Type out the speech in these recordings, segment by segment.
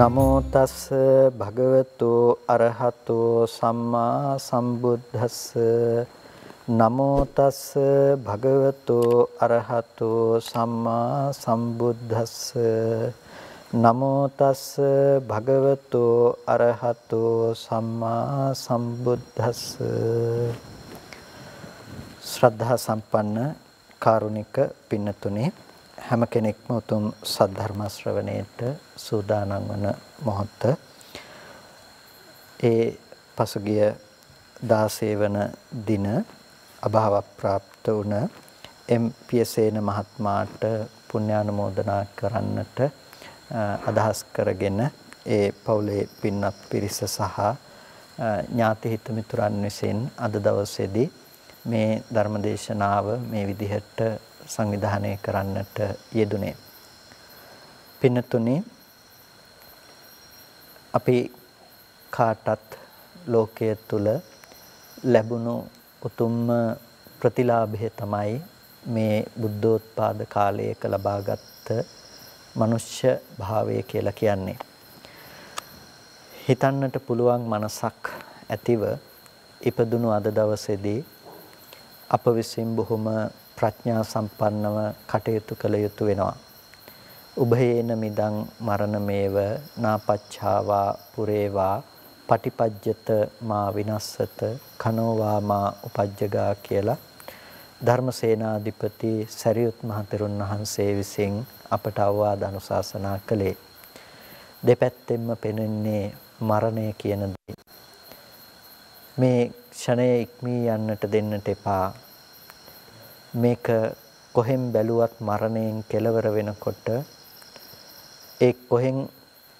නමෝ තස්ස භගවතු අරහතෝ සම්මා සම්බුද්දස්ස නමෝ තස්ස භගවතු අරහතෝ සම්මා සම්බුද්දස්ස නමෝ තස්ස භගවතු අරහතෝ සම්මා සම්බුද්දස්ස ශ්‍රද්ධා සම්පන්න කාරුණික පින්නතුනේ හැම කෙනෙක්ම උතුම් සද්ධර්ම ශ්‍රවණයට සූදානම් වන මොහොත ඒ පසුගිය 16 වන දින අභාව ප්‍රාප්ත වුණ එම් පියසේන මහත්මයාට පුණ්‍යානුමෝදනා කරන්නට අදහස් කරගෙන ඒ පවුලේ පින්වත් පිරිස සහ ඥාති හිත මිතුරන් විසින් අද දවසේදී මේ ධර්මදේශනාව මේ විදිහට සංවිධානය කරන්නට යෙදුනේ. පින්නතුනි අපි කාටත් ලෝකයේ තුල ලැබුණු උතුම්ම ප්‍රතිලාභය තමයි මේ බුද්ධෝත්පාද කාලයක ලබාගත් මනුෂ්‍ය භාවය කියලා කියන්නේ. හිතන්නට පුළුවන් මනසක් ඇතිව ඉපදුණු අද දවසේදී අප විසින් බොහොම ප්‍රඥා සම්පන්නව කටයුතු කළ යුතු වෙනවා. උභයේන මිදං මරණමේව නාපච්ඡාවා පුරේවා පටිපජ්ජත මා විනස්සත කනෝවා මා උපජ්ජගා කියලා ධර්මසේනාධිපති සරියුත් මහතෙරුන් වහන්සේ විසින් අපට අවවාද අනුශාසනා කළේ. දෙපැත්තෙන්ම පෙනෙන්නේ මරණය කියන දේ. මේ ක්ෂණය ඉක්මී යන්නට දෙන්නට එපා මේක කොහෙන් බැලුවත් මරණයෙන් කෙලවර වෙනකොට ඒ කොහෙන්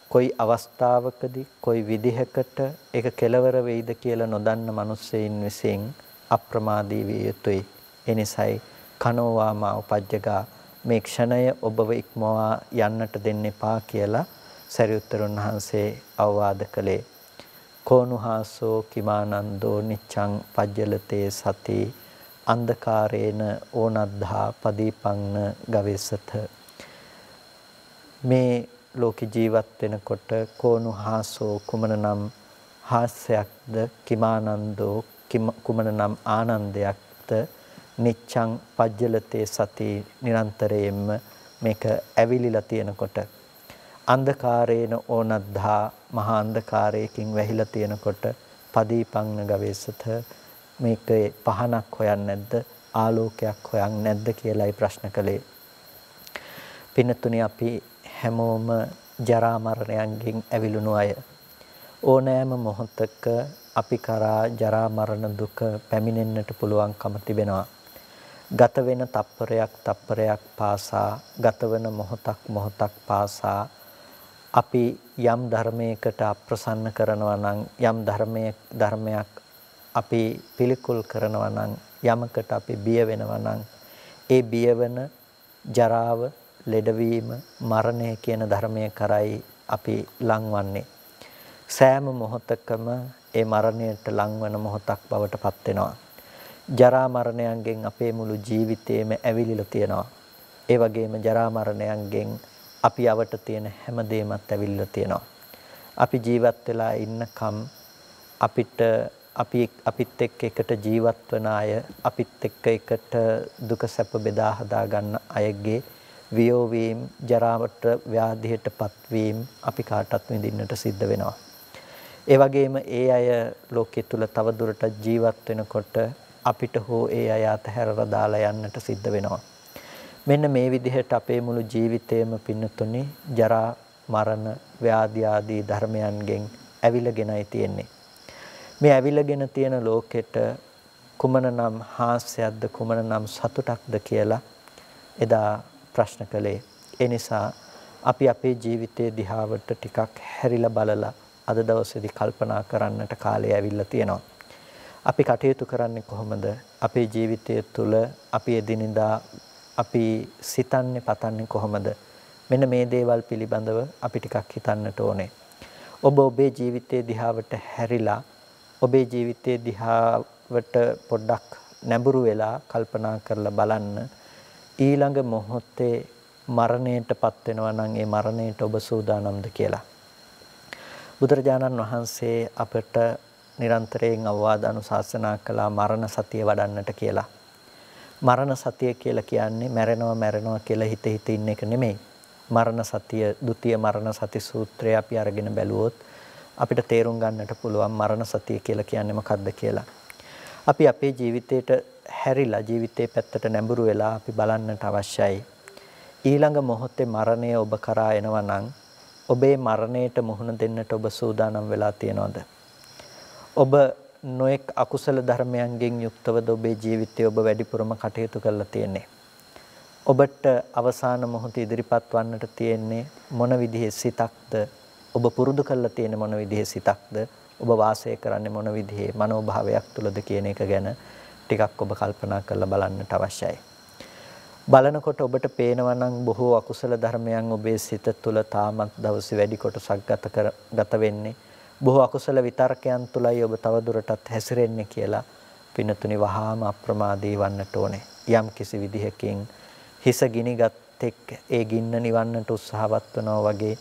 කොයි අවස්ථාවකදී කොයි විදිහකට ඒක කෙලවර වෙයිද කියලා නොදන්න මිනිස්සෙයින් විසින් අප්‍රමාදී විය යුතුයි. එනිසයි කනෝවාමා උපජ්ජගා මේ ක්ෂණය ඔබව ඉක්මවා යන්නට දෙන්න එපා කියලා සරියුත්තරුන් වහන්සේ අවවාද කළේ. කෝනුහාසෝ කිමානන්දෝ නිච්ඡං පජ්ජලතේ සති අන්ධකාරේන ඕනද්ධා පදීපංන ගවේසත මේ ලෝක ජීවත් වෙනකොට කෝණු හාසෝ කුමන නම් හාස්‍යයක්ද කිමානන්දෝ කුමන නම් ආනන්දයක්ද නිච්ඡං පජ්ජලතේ සති නිරන්තරයෙන්ම මේක ඇවිලිලා තියෙනකොට අන්ධකාරේන ඕනද්ධා මහා අන්ධකාරයකින් වැහිලා තියෙනකොට පදීපංන ගවේසත මේකේ පහනක් හොයන් නැද්ද ආලෝකයක් හොයන් නැද්ද කියලායි ප්‍රශ්න කළේ. පින්නතුනි අපි හැමෝම ජරා මරණයන්ගෙන් ඇවිලුණු අය. ඕනෑම මොහොතක අපි කරා ජරා මරණ දුක පැමිණෙන්නට පුළුවන්කම තිබෙනවා. ගත වෙන තප්පරයක් තප්පරයක් පාසා ගත වෙන මොහොතක් මොහොතක් පාසා අපි යම් ධර්මයකට අප්‍රසන්න කරනවා නම් යම් ධර්මයක් ධර්මයක් අපි පිළිකුල් කරනවා නම් යමකට අපි බිය වෙනවා නම් ඒ බියවන ජරාව, ලෙඩවීම, මරණය කියන ධර්මය කරයි අපි ලංවන්නේ. සෑම මොහොතකම ඒ මරණයට ලංවන මොහොතක් බවට පත් වෙනවා. ජරා මරණයන්ගෙන් අපේ මුළු ජීවිතේම ඇවිලිලා තියෙනවා. ඒ වගේම ජරා මරණයන්ගෙන් අපි අවට තියෙන හැමදේමත් ඇවිල්ලා තියෙනවා. අපි ජීවත් වෙලා ඉන්නකම් අපිට අපි අපිත් එක්ක එකට ජීවත් වන අය අපිත් එක්ක එකට දුක සැප බෙදා හදා ගන්න අයගේ වියෝවීම් ජරාවට ව්‍යාධියට පත්වීම අපි කාටත් විඳින්නට සිද්ධ වෙනවා. ඒ වගේම ඒ අය ලෝකයේ තුල තවදුරටත් ජීවත් වෙනකොට අපිට හෝ ඒ අය අතහැරලා දාලා යන්නට සිද්ධ වෙනවා. මෙන්න මේ විදිහට අපේ මුළු ජීවිතයම පින්නතුනේ ජරා මරණ ව්‍යාධි ආදී ධර්මයන්ගෙන් ඇවිලගෙනයි තියෙන්නේ. මේ ඇවිලගෙන තියෙන ලෝකෙට කුමන නම් හාස්‍යයක්ද කුමන නම් සතුටක්ද කියලා එදා ප්‍රශ්න කළේ. ඒ නිසා අපි අපේ ජීවිතයේ දිහාවට ටිකක් හැරිලා බලලා අද දවසේදී කල්පනා කරන්නට කාලය ඇවිල්ලා තියෙනවා. අපි කටයුතු කරන්නේ කොහොමද? අපේ ජීවිතය තුළ අපි එදිනෙදා අපි සිතන්නේ පතන්නේ කොහොමද? මෙන්න මේ දේවල් පිළිබඳව අපි ටිකක් හිතන්නට ඕනේ. ඔබ ඔබේ ජීවිතයේ දිහාවට හැරිලා ඔබේ ජීවිතයේ දිහාවට පොඩ්ඩක් නැඹුරු වෙලා කල්පනා කරලා බලන්න ඊළඟ මොහොතේ මරණයටපත් වෙනවා නම් ඒ මරණයට ඔබ සූදානම්ද කියලා. බුදුරජාණන් වහන්සේ අපට නිරන්තරයෙන් අවවාද අනුශාසනා කළා මරණ සතිය වඩන්නට කියලා. මරණ සතිය කියලා කියන්නේ මැරෙනවා මැරෙනවා කියලා හිත හිත ඉන්න එක නෙමෙයි. මරණ සතිය ဒုတိ ය මරණ සති සූත්‍රය අපි අරගෙන බැලුවොත් අපිට තේරුම් ගන්නට පුළුවන් මරණ සතිය කියලා කියන්නේ මොකක්ද කියලා. අපි අපේ ජීවිතේට හැරිලා ජීවිතේ පැත්තට නැඹුරු වෙලා අපි බලන්නට අවශ්‍යයි. ඊළඟ මොහොතේ මරණය ඔබ කරා එනවා නම් ඔබේ මරණයට මුහුණ දෙන්නට ඔබ සූදානම් වෙලා තියනවද? ඔබ නොඑක් අකුසල ධර්මයන්ගෙන් යුක්තවද ඔබේ ජීවිතය ඔබ වැඩිපුරම කටයුතු කරලා තියෙන්නේ? ඔබට අවසාන මොහොත ඉදිරිපත් වන්නට තියෙන්නේ මොන විදිහේ සිතක්ද ඔබ පුරුදු කරලා තියෙන මොන විදිහේ සිතක්ද ඔබ වාසය කරන්නේ මොන විදිහේ මනෝභාවයක් තුලද කියන එක ගැන ටිකක් ඔබ කල්පනා කරලා බලන්නට අවශ්‍යයි. බලනකොට ඔබට පේනවා නම් බොහෝ අකුසල ධර්මයන් ඔබේ සිත තුළ තාමත් දවසේ වැඩි කොටසක් ගත කර ගත වෙන්නේ. බොහෝ අකුසල විතර්කයන් තුලයි ඔබ තවදුරටත් හැසිරෙන්නේ කියලා පිනතුනි වහාම අප්‍රමාදී වන්නට ඕනේ. යම් කිසි විදිහකින් හිස ගිනිගත් එක් ඒ ගින්න නිවන්නට උත්සාහවත් වනවා වගේ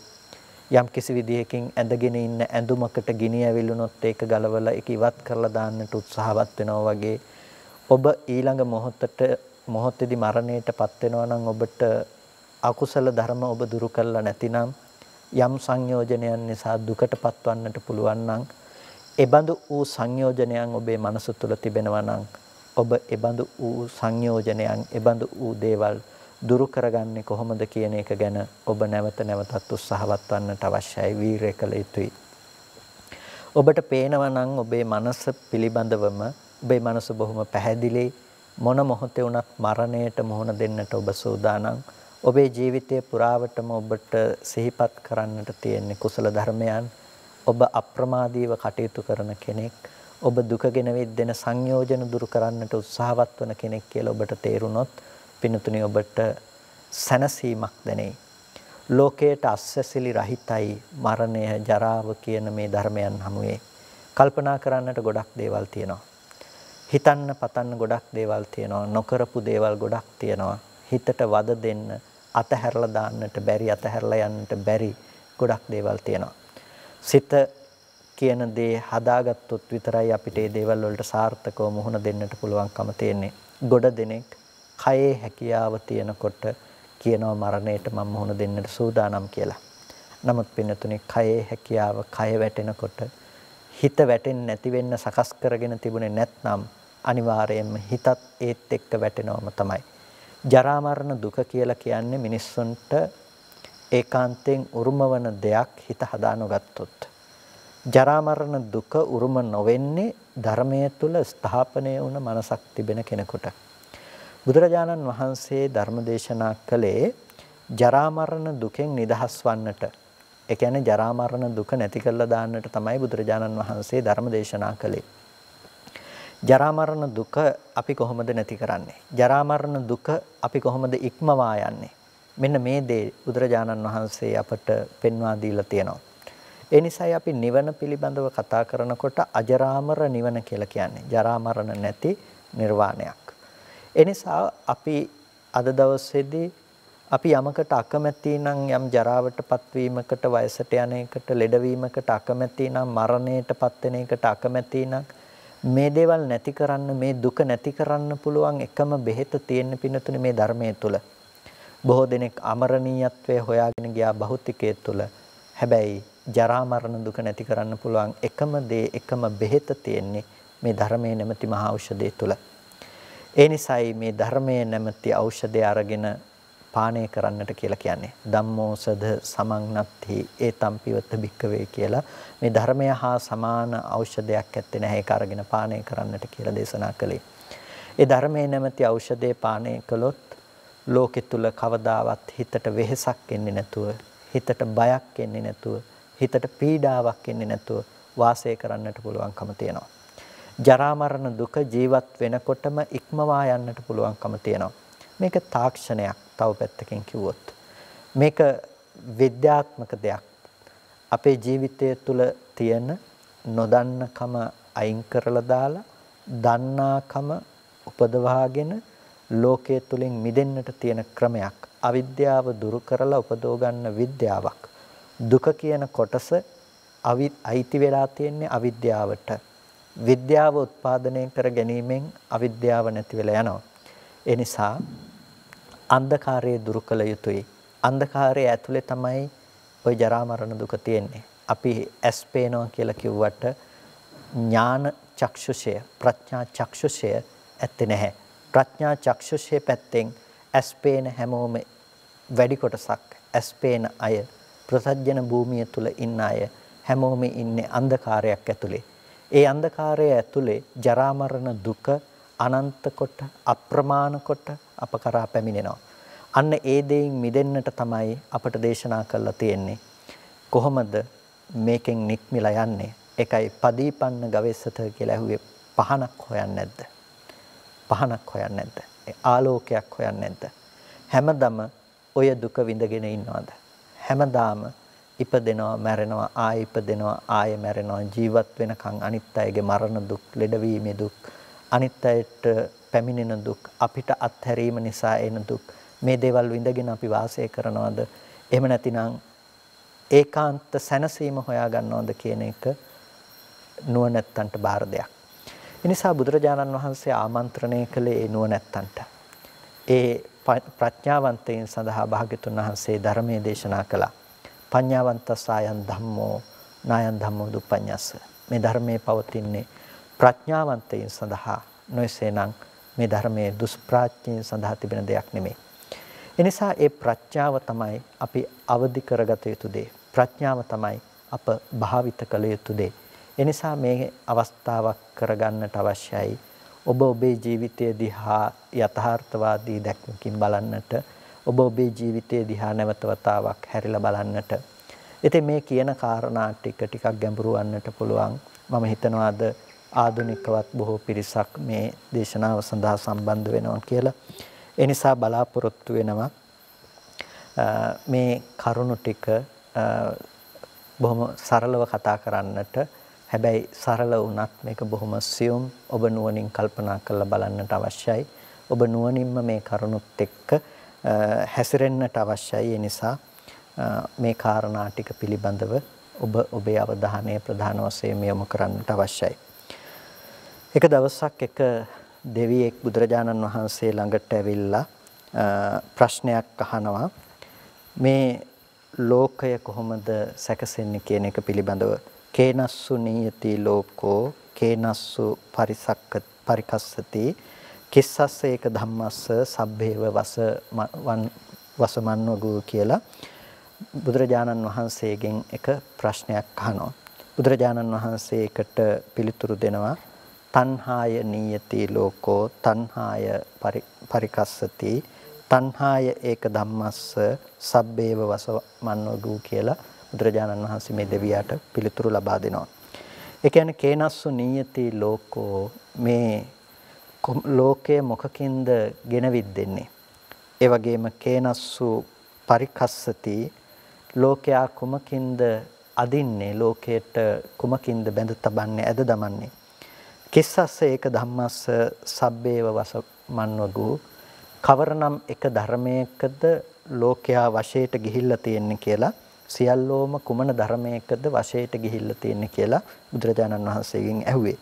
යම් කිසි විදිහකින් ඇඳගෙන ඉන්න ඇඳුමකට ගිනි ඇවිලුනොත් ඒක ගලවලා ඒක ඉවත් කරලා දාන්නට උත්සාහවත් වෙනවා වගේ ඔබ ඊළඟ මොහොතට මොහොතේදී මරණයටපත් වෙනවා නම් ඔබට අකුසල ධර්ම ඔබ දුරු කළා නැතිනම් යම් සංයෝජනයන් නිසා දුකටපත් වන්නට පුළුවන් නම් එබඳු වූ සංයෝජනයන් ඔබේ මනස තුළ තිබෙනවා නම් ඔබ එබඳු වූ සංයෝජනයන් එබඳු වූ දේවල් දුරු කරගන්නේ කොහොමද කියන එක ගැන ඔබ නැවත නැවතත් උත්සාහවත් වන්නට අවශ්‍යයි වීරය කළ යුතුයි. ඔබට පේනවා නම් ඔබේ මනස පිළිබඳවම ඔබේ මනස බොහොම පැහැදිලි මොන මොහොතේ වුණත් මරණයට මුහුණ දෙන්නට ඔබ සූදානම්. ඔබේ ජීවිතය පුරාවටම ඔබට සිහිපත් කරන්නට තියෙන කුසල ධර්මයන් ඔබ අප්‍රමාදීව කටයුතු කරන කෙනෙක්. ඔබ දුකගෙන වෙද්දෙන සංයෝජන දුරු කරන්නට උත්සාහවත් වන කෙනෙක් කියලා ඔබට තේරුණොත් පිනතුනි ඔබට සැනසීමක් දැනේ. ලෝකයට අස්සසිලි රහිතයි මරණය ජරාව කියන මේ ධර්මයන් හමුවේ. කල්පනා කරන්නට ගොඩක් දේවල් තියෙනවා. හිතන්න පතන්න ගොඩක් දේවල් තියෙනවා. නොකරපු දේවල් ගොඩක් තියෙනවා. හිතට වද දෙන්න අතහැරලා දාන්නට බැරි අතහැරලා යන්නට බැරි ගොඩක් දේවල් තියෙනවා. සිත කියන දේ හදාගත්තොත් විතරයි අපිට මේ දේවල් වලට සාර්ථකව මුහුණ දෙන්නට පුළුවන්කම තියෙන්නේ. ගොඩ දෙනෙක් කයේ හැකියාව තියෙනකොට කියනවා මරණයට මම මුහුණ දෙන්නට සූදානම් කියලා. නමුත් පින්නතුනේ කයේ හැකියාව කය වැටෙනකොට හිත වැටෙන්නේ නැති වෙන්න සකස් කරගෙන තිබුණේ නැත්නම් අනිවාර්යයෙන්ම හිතත් ඒත් එක්ක වැටෙනවම තමයි. ජරා මරණ දුක කියලා කියන්නේ මිනිස්සුන්ට ඒකාන්තයෙන් උරුමවන දෙයක් හිත හදානොගත්තොත්. ජරා මරණ දුක උරුම නොවෙන්නේ ධර්මයේ තුල ස්ථාපනය වුණ මනසක් තිබෙන කෙනෙකුට. බුදුරජාණන් වහන්සේ ධර්ම දේශනා කළේ ජරා මරණ දුකෙන් නිදහස් වන්නට. ඒ කියන්නේ ජරා මරණ දුක නැති කරලා දාන්නට තමයි බුදුරජාණන් වහන්සේ ධර්ම දේශනා කළේ. ජරා මරණ දුක අපි කොහොමද නැති කරන්නේ? ජරා මරණ දුක අපි කොහොමද ඉක්මවා යන්නේ? මෙන්න මේ දේ බුදුරජාණන් වහන්සේ අපට පෙන්වා දීලා තියෙනවා. ඒ නිසායි අපි නිවන පිළිබඳව කතා කරනකොට අජරාමර නිවන කියලා කියන්නේ. ජරා මරණ නැති නිර්වාණයක්. එනිසා අපි අද දවසේදී අපි යමකට අකමැති නම් යම් ජරාවටපත් වීමකට වයසට යන එකට ලෙඩවීමකට අකමැති නම් මරණයටපත් වෙන එකට අකමැති නම් මේ දේවල් නැති කරන්න මේ දුක නැති කරන්න පුළුවන් එකම බෙහෙත තියෙන පිනතුනේ මේ ධර්මයේ තුල බොහෝ දෙනෙක් අමරණීයත්වය හොයාගෙන ගියා භෞතිකයේ තුල හැබැයි ජරා මරණ දුක නැති කරන්න පුළුවන් එකම දේ එකම බෙහෙත තියෙන්නේ මේ ධර්මයේ නැමැති මහා ඖෂධය තුල ඒ නිසායි මේ ධර්මයේ නැමැති ඖෂධය අරගෙන පානය කරන්නට කියලා කියන්නේ. ධම්මෝසද සමන්නත්හි ඒතම් පිවත භික්කවේ කියලා මේ ධර්මය හා සමාන ඖෂධයක් ඇත්තේ නැහැ ඒක අරගෙන පානය කරන්නට කියලා දේශනා කළේ. ඒ ධර්මයේ නැමැති ඖෂධය පානය කළොත් ලෝකෙ තුල කවදාවත් හිතට වෙහෙසක් එන්නේ නැතුව, හිතට බයක් එන්නේ නැතුව, හිතට පීඩාවක් එන්නේ නැතුව වාසය කරන්නට පුළුවන්කම තියෙනවා. ජරා මරණ දුක ජීවත් වෙනකොටම ඉක්මවා යන්නට පුළුවන්කම තියෙනවා. මේක තාක්ෂණයක් තව පැත්තකින් කිව්වොත්. මේක විද්‍යාත්මක දෙයක්. අපේ ජීවිතය තුළ තියෙන නොදන්නකම අයින් කරලා දාලා දන්නාකම උපදවාගෙන ලෝකයේ තුලින් මිදෙන්නට තියෙන ක්‍රමයක්. අවිද්‍යාව දුරු කරලා උපදව ගන්න විද්‍යාවක්. දුක කියන කොටස අවිත් අයිති වෙලා තියෙන්නේ අවිද්‍යාවට. විද්‍යාව උත්පාදනය කර ගැනීමෙන් අවිද්‍යාව නැති වෙලා යනවා. ඒ නිසා අන්ධකාරය දුරු කළ යුතුයි. අන්ධකාරය ඇතුලේ තමයි ওই ජරා මරණ දුක තියෙන්නේ. අපි ඇස් පේනවා කියලා කිව්වට ඥාන චක්ෂුෂය ප්‍රඥා චක්ෂුෂය ඇත්තේ නැහැ. ප්‍රඥා චක්ෂුෂය පැත්තෙන් ඇස් පේන හැමෝම වැඩි කොටසක් ඇස් පේන අය ප්‍රසජන භූමිය තුල ඉන්න අය හැමෝම ඉන්නේ අන්ධකාරයක් ඇතුලේ. ඒ අන්ධකාරය ඇතුලේ ජරා මරණ දුක අනන්ත කොට අප්‍රමාණ කොට අප කරා පැමිණෙනවා. අන්න ඒ දෙයින් මිදෙන්නට තමයි අපට දේශනා කරලා තියෙන්නේ. කොහොමද මේකෙන් නික්මිලා යන්නේ? එකයි පදීපන්න ගවේෂත කියලා ඇහුවේ පහනක් හොයන්නේ නැද්ද? පහනක් හොයන්නේ නැද්ද? ආලෝකයක් හොයන්නේ නැද්ද? හැමදම ඔය දුක විඳගෙන ඉන්නවද? හැමදාම ඉපදෙනවා මැරෙනවා ආයෙ ඉපදෙනවා ආයෙ මැරෙනවා ජීවත් වෙනකන් අනිත් අයගේ මරණ දුක් ලෙඩවීමේ දුක් අනිත් අයට පැමිණෙන දුක් අපිට අත්හැරීම නිසා එන දුක් මේ දේවල් විඳගෙන අපි වාසය කරනවද එහෙම නැතිනම් ඒකාන්ත සැනසීම හොයා ගන්නවද කියන එක නුවණැත්තන්ට බාර දෙයක්. එනිසා බුදුරජාණන් වහන්සේ ආමන්ත්‍රණය කළේ ඒ නුවණැත්තන්ට. ඒ ප්‍රඥාවන්තයින් සඳහා භාග්‍යතුන් වහන්සේ ධර්මයේ දේශනා කළා. පඤ්ඤාවන්තසායන් ධම්මෝ නායන් ධම්මෝ දුප්පඤ්ඤස්ස. මේ ධර්මයේ පවතින්නේ ප්‍රඥාවන්තයින් සඳහා නොයසේනම් මේ ධර්මයේ දුෂ්ප්‍රාඥයින් සඳහා තිබෙන දෙයක් නෙමෙයි. එනිසා ඒ ප්‍රඥාව තමයි අපි අවදි කරගත යුතු දේ. ප්‍රඥාව තමයි අප භාවිත කළ යුතු දේ. එනිසා මේ අවස්ථාවක් කරගන්නට අවශ්‍යයි. ඔබ ඔබේ ජීවිතය දිහා යථාර්ථවාදී දැක්මකින් බලන්නට ඔබ ඔබේ ජීවිතයේ දිහා නැවත වතාවක් හැරිලා බලන්නට. ඉතින් මේ කියන කාරණා ටික ටිකක් ගැඹුරු වන්නට පුළුවන්. මම හිතනවා අද ආධුනිකවත් බොහෝ පිරිසක් මේ දේශනාව සඳහා සම්බන්ධ වෙනවා කියලා. ඒ නිසා බලාපොරොත්තු වෙනවා මේ කරුණු ටික බොහොම සරලව කතා කරන්නට හැබැයි සරල වුණත් මේක බොහොම සියුම් ඔබ නුවණින් කල්පනා කරලා බලන්නට අවශ්‍යයි. ඔබ නුවණින්ම මේ කරුණුත් එක්ක හැසිරෙන්නට අවශ්‍යයි. ඒ නිසා මේ කාරණා ටික පිළිබඳව ඔබ ඔබේ අවධානය ප්‍රධාන වශයෙන් යොමු කරන්නට අවශ්‍යයි. එක දවසක් එක දෙවියෙක් බුදුරජාණන් වහන්සේ ළඟට ඇවිල්ලා ප්‍රශ්නයක් අහනවා මේ ලෝකය කොහොමද සැකසෙන්නේ කියන එක පිළිබඳව කේනස්සු නියති ලෝකෝ කේනස්සු පරිසක්ක පරිකස්සති කිස්සස්ස ඒක ධම්මස්ස සබ්බේව වස වසමන්ව ගුරු කියලා බුදුරජාණන් වහන්සේගෙන් එක ප්‍රශ්නයක් අහනවා. බුදුරජාණන් වහන්සේ ඒකට පිළිතුරු දෙනවා තණ්හාය නීයති ලෝකෝ තණ්හාය පරිකස්සති තණ්හාය ඒක ධම්මස්ස සබ්බේව වසමන්ව ගුරු කියලා බුදුරජාණන් වහන්සේ මේ දෙවියාට පිළිතුරු ලබා දෙනවා. ඒ කියන්නේ කේනස්සු නීයති ලෝකෝ මේ ලෝකය මොකකින්ද ගෙනවිත් දෙන්නේ. ඒ වගේම කේනස්සු පරිකස්සති ලෝකයා කුමකින්ද අදින්නේ ලෝකයට කුමකින්ද බැඳ තබන්නේ ඇද දමන්නේ. කිස්සස්ස ඒක ධම්මස්ස සබ්බේව වස මන්වගූ කවරනම් එක ධර්මයකද ලෝකයා වශයට ගිහිල්ලා තියෙන්නේ කියලා සියල්ලෝම කුමන ධර්මයකද වශයට ගිහිල්ලා තියෙන්නේ කියලා බුදුරජාණන් වහන්සේගෙන් ඇහුවේ.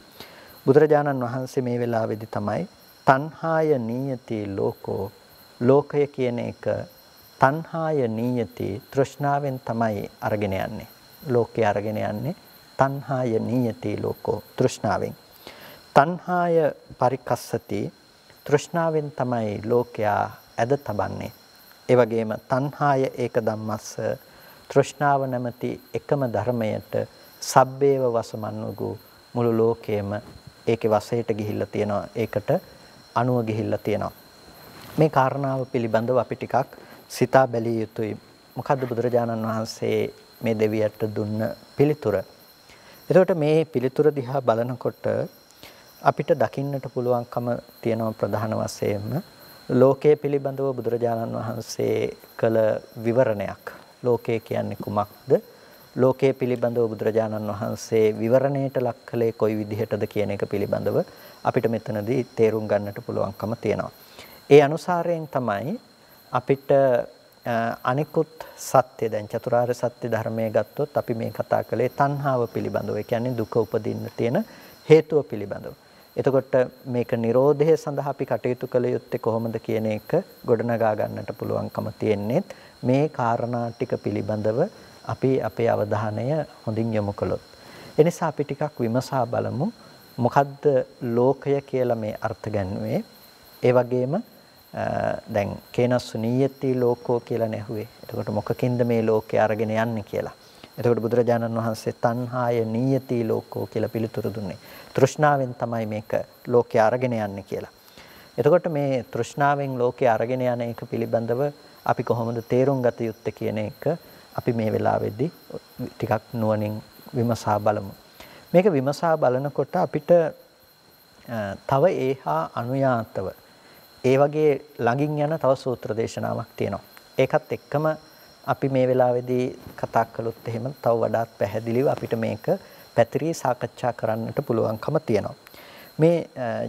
බුදුරජාණන් වහන්සේ මේ වෙලාවේදී තමයි තණ්හාය නීයති ලෝකෝ ලෝකය කියන එක තණ්හාය නීයති තෘෂ්ණාවෙන් තමයි අරගෙන යන්නේ. ලෝකේ අරගෙන යන්නේ තණ්හාය නීයති ලෝකෝ තෘෂ්ණාවෙන්. තණ්හාය පරිකස්සති තෘෂ්ණාවෙන් තමයි ලෝකයා ඇද තබන්නේ. ඒ වගේම තණ්හාය ඒක ධම්මස්ස තෘෂ්ණාව නැමැති එකම ධර්මයට සබ්බේව වසමන්නුගු මුළු ලෝකයේම ඒකේ වශයට ගිහිල්ලා තියෙනවා. ඒකට අණුව ගිහිල්ලා තියෙනවා. මේ කාරණාව පිළිබඳව අපි ටිකක් සිතා බැලිය යුතුයි. මොකද්ද බුදුරජාණන් වහන්සේ මේ දෙවියට දුන්න පිළිතුර? එතකොට මේ පිළිතුර දිහා බලනකොට අපිට දකින්නට පුළුවන්කම තියෙනවා ප්‍රධාන වශයෙන්ම ලෝකයේ පිළිබඳව බුදුරජාණන් වහන්සේ කළ විවරණයක්. ලෝකය කියන්නේ කුමක්ද? ලෝකයේ පිළිබඳව බුදුරජාණන් වහන්සේ විවරණයට ලක් කළේ කොයි විදිහටද කියන එක පිළිබඳව අපිට මෙතනදී තේරුම් ගන්නට පුළුවන්කම තියෙනවා. ඒ අනුසාරයෙන් තමයි අපිට අනිකුත් සත්‍ය දැන් චතුරාර්ය සත්‍ය ධර්මයේ ගත්තොත් අපි මේ කතා කළේ තණ්හාව පිළිබඳව. ඒ කියන්නේ දුක උපදින්න තියෙන හේතුව පිළිබඳව. එතකොට මේක Nirodhe සඳහා අපි කටයුතු කළ යුත්තේ කොහොමද කියන එක ගොඩනගා ගන්නට පුළුවන්කම තියෙන්නේ මේ කාරණා ටික පිළිබඳව අපි අපේ අවධානය හොඳින් යොමු කළොත්. එනිසා අපි ටිකක් විමසා බලමු මොකද්ද ලෝකය කියලා මේ අර්ථ ගන්නුවේ. ඒ වගේම දැන් කේනස්සු නීයති ලෝකෝ කියලා නැහුවේ. එතකොට මොකකින්ද මේ ලෝකය අරගෙන යන්නේ කියලා. එතකොට බුදුරජාණන් වහන්සේ තණ්හාය නීයති ලෝකෝ කියලා පිළිතුරු දුන්නේ. තෘෂ්ණාවෙන් තමයි මේක ලෝකය අරගෙන යන්නේ කියලා. එතකොට මේ තෘෂ්ණාවෙන් ලෝකය අරගෙන යන එක පිළිබඳව අපි කොහොමද තේරුම් ගත යුත්තේ කියන එක අපි මේ වෙලාවේදී ටිකක් නුවණින් විමසා බලමු. මේක විමසා බලනකොට අපිට තව ඒහා අනුයාතව ඒ වගේ ළඟින් යන තව සූත්‍ර දේශනාවක් තියෙනවා. ඒකත් එක්කම අපි මේ වෙලාවේදී කතා කළොත් එහෙම තව වඩාත් පැහැදිලිව අපිට මේක පැතිරී සාකච්ඡා කරන්නට පුළුවන්කම තියෙනවා. මේ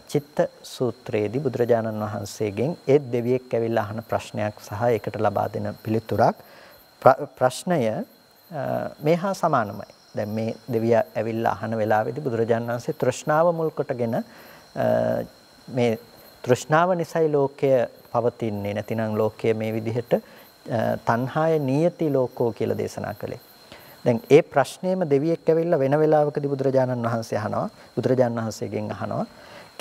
චිත්ත සූත්‍රයේදී බුදුරජාණන් වහන්සේගෙන් ඒ දෙවියෙක් ඇවිල්ලා අහන ප්‍රශ්නයක් සහ ඒකට ලබා දෙන පිළිතුරක් ප්‍රශ්නය මේ හා සමානමයි. දැන් මේ දෙවියා ඇවිල්ලා අහන වෙලාවේදී බුදුරජාණන් වහන්සේ තෘෂ්ණාව මුල් කොටගෙන මේ තෘෂ්ණාව නිසායි ලෝකය පවතින්නේ නැතිනම් ලෝකය මේ විදිහට තණ්හාය නියති ලෝකෝ කියලා දේශනා කළේ. දැන් ඒ ප්‍රශ්නේම දෙවියෙක් ඇවිල්ලා වෙන වෙලාවකදී බුදුරජාණන් වහන්සේ අහනවා බුදුරජාණන් වහන්සේගෙන් අහනවා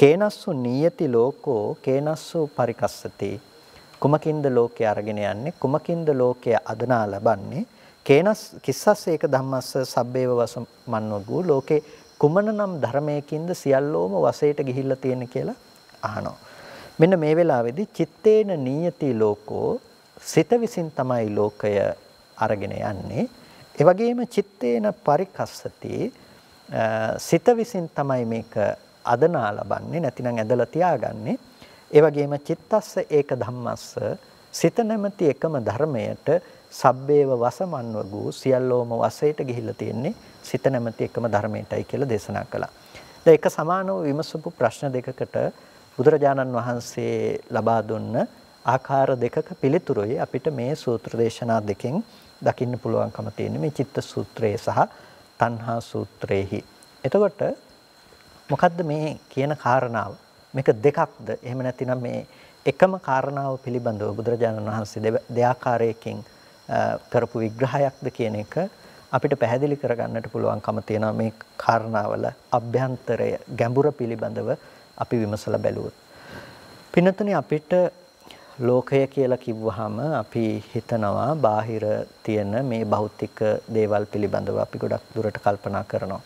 කේනස්සු නියති ලෝකෝ කේනස්සු පරිකස්සති කුමකින්ද ලෝකය අරගෙන යන්නේ කුමකින්ද ලෝකය අදනා ලබන්නේ කේනස් කිස්සස් ඒක ධම්මස්ස සබ්බේව වස මන්නෝගු ලෝකේ කුමනනම් ධර්මයකින්ද සියල්ලෝම වශයට ගිහිල්ලා තියෙන කියලා අහනවා මෙන්න මේ වෙලාවේදී චිත්තේන නීයති ලෝකෝ සිත විසින් තමයි ලෝකය අරගෙන යන්නේ ඒ වගේම චිත්තේන පරිකස්සති සිත විසින් තමයි මේක අදනා ලබන්නේ නැතිනම් ඇදලා තියාගන්නේ ඒ වගේම චිත්තස්ස ඒක ධම්මස්ස සිත නැමැති එකම ධර්මයට සබ්බේව වසමන්වගූ සියල්ලෝම වසයට ගිහිල්ලා තියෙන්නේ සිත නැමැති එකම ධර්මයටයි කියලා දේශනා කළා. දැන් ඒක සමානව විමසපු ප්‍රශ්න දෙකකට බුදුරජාණන් වහන්සේ ලබා දුන්න ආකාර දෙකක පිළිතුරයි අපිට මේ සූත්‍ර දේශනා දෙකෙන් දකින්න පුළුවන්කම තියෙන මේ චිත්ත සූත්‍රයේ සහ තණ්හා සූත්‍රයේහි. එතකොට මොකද්ද මේ කියන කාරණාව? මේක දෙකක්ද එහෙම නැතිනම් මේ එකම කාරණාව පිළිබඳව බුදුරජාණන් වහන්සේ දෙආකාරයකින් කරපු විග්‍රහයක්ද කියන එක අපිට පැහැදිලි කරගන්නට පුළුවන්කම තියෙනවා මේ කාරණාවල අභ්‍යන්තරය ගැඹුර පිළිබඳව අපි විමසලා බැලුවොත්. පින්නතනේ අපිට ලෝකය කියලා කිව්වහම අපි හිතනවා බාහිර තියෙන මේ භෞතික දේවල් පිළිබඳව අපි ගොඩක් දුරට කල්පනා කරනවා.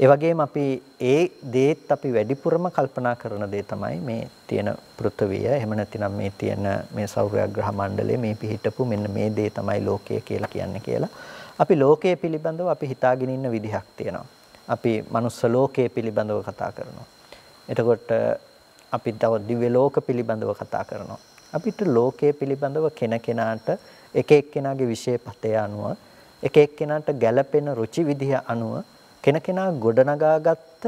ඒ වගේම අපි ඒ දේත් අපි වැඩිපුරම කල්පනා කරන දේ තමයි මේ තියෙන පෘථිවිය. එහෙම නැතිනම් මේ තියෙන මේ සෞරයාග්‍රහ මණ්ඩලය මේ පිහිටපු මෙන්න මේ දේ තමයි ලෝකය කියලා කියන්නේ කියලා. අපි ලෝකය පිළිබඳව අපි හිතාගෙන ඉන්න විදිහක් තියෙනවා. අපි manuss ලෝකය පිළිබඳව කතා කරනවා. එතකොට අපි තව දිව්‍ය ලෝක පිළිබඳව කතා කරනවා. අපිට ලෝකයේ පිළිබඳව කෙනකෙනාට එක එක්කෙනාගේ විශේෂපතය අනුව එක එක්කෙනාට ගැළපෙන රුචි විදිහ අනුව කෙනකෙනා ගොඩනගාගත්ත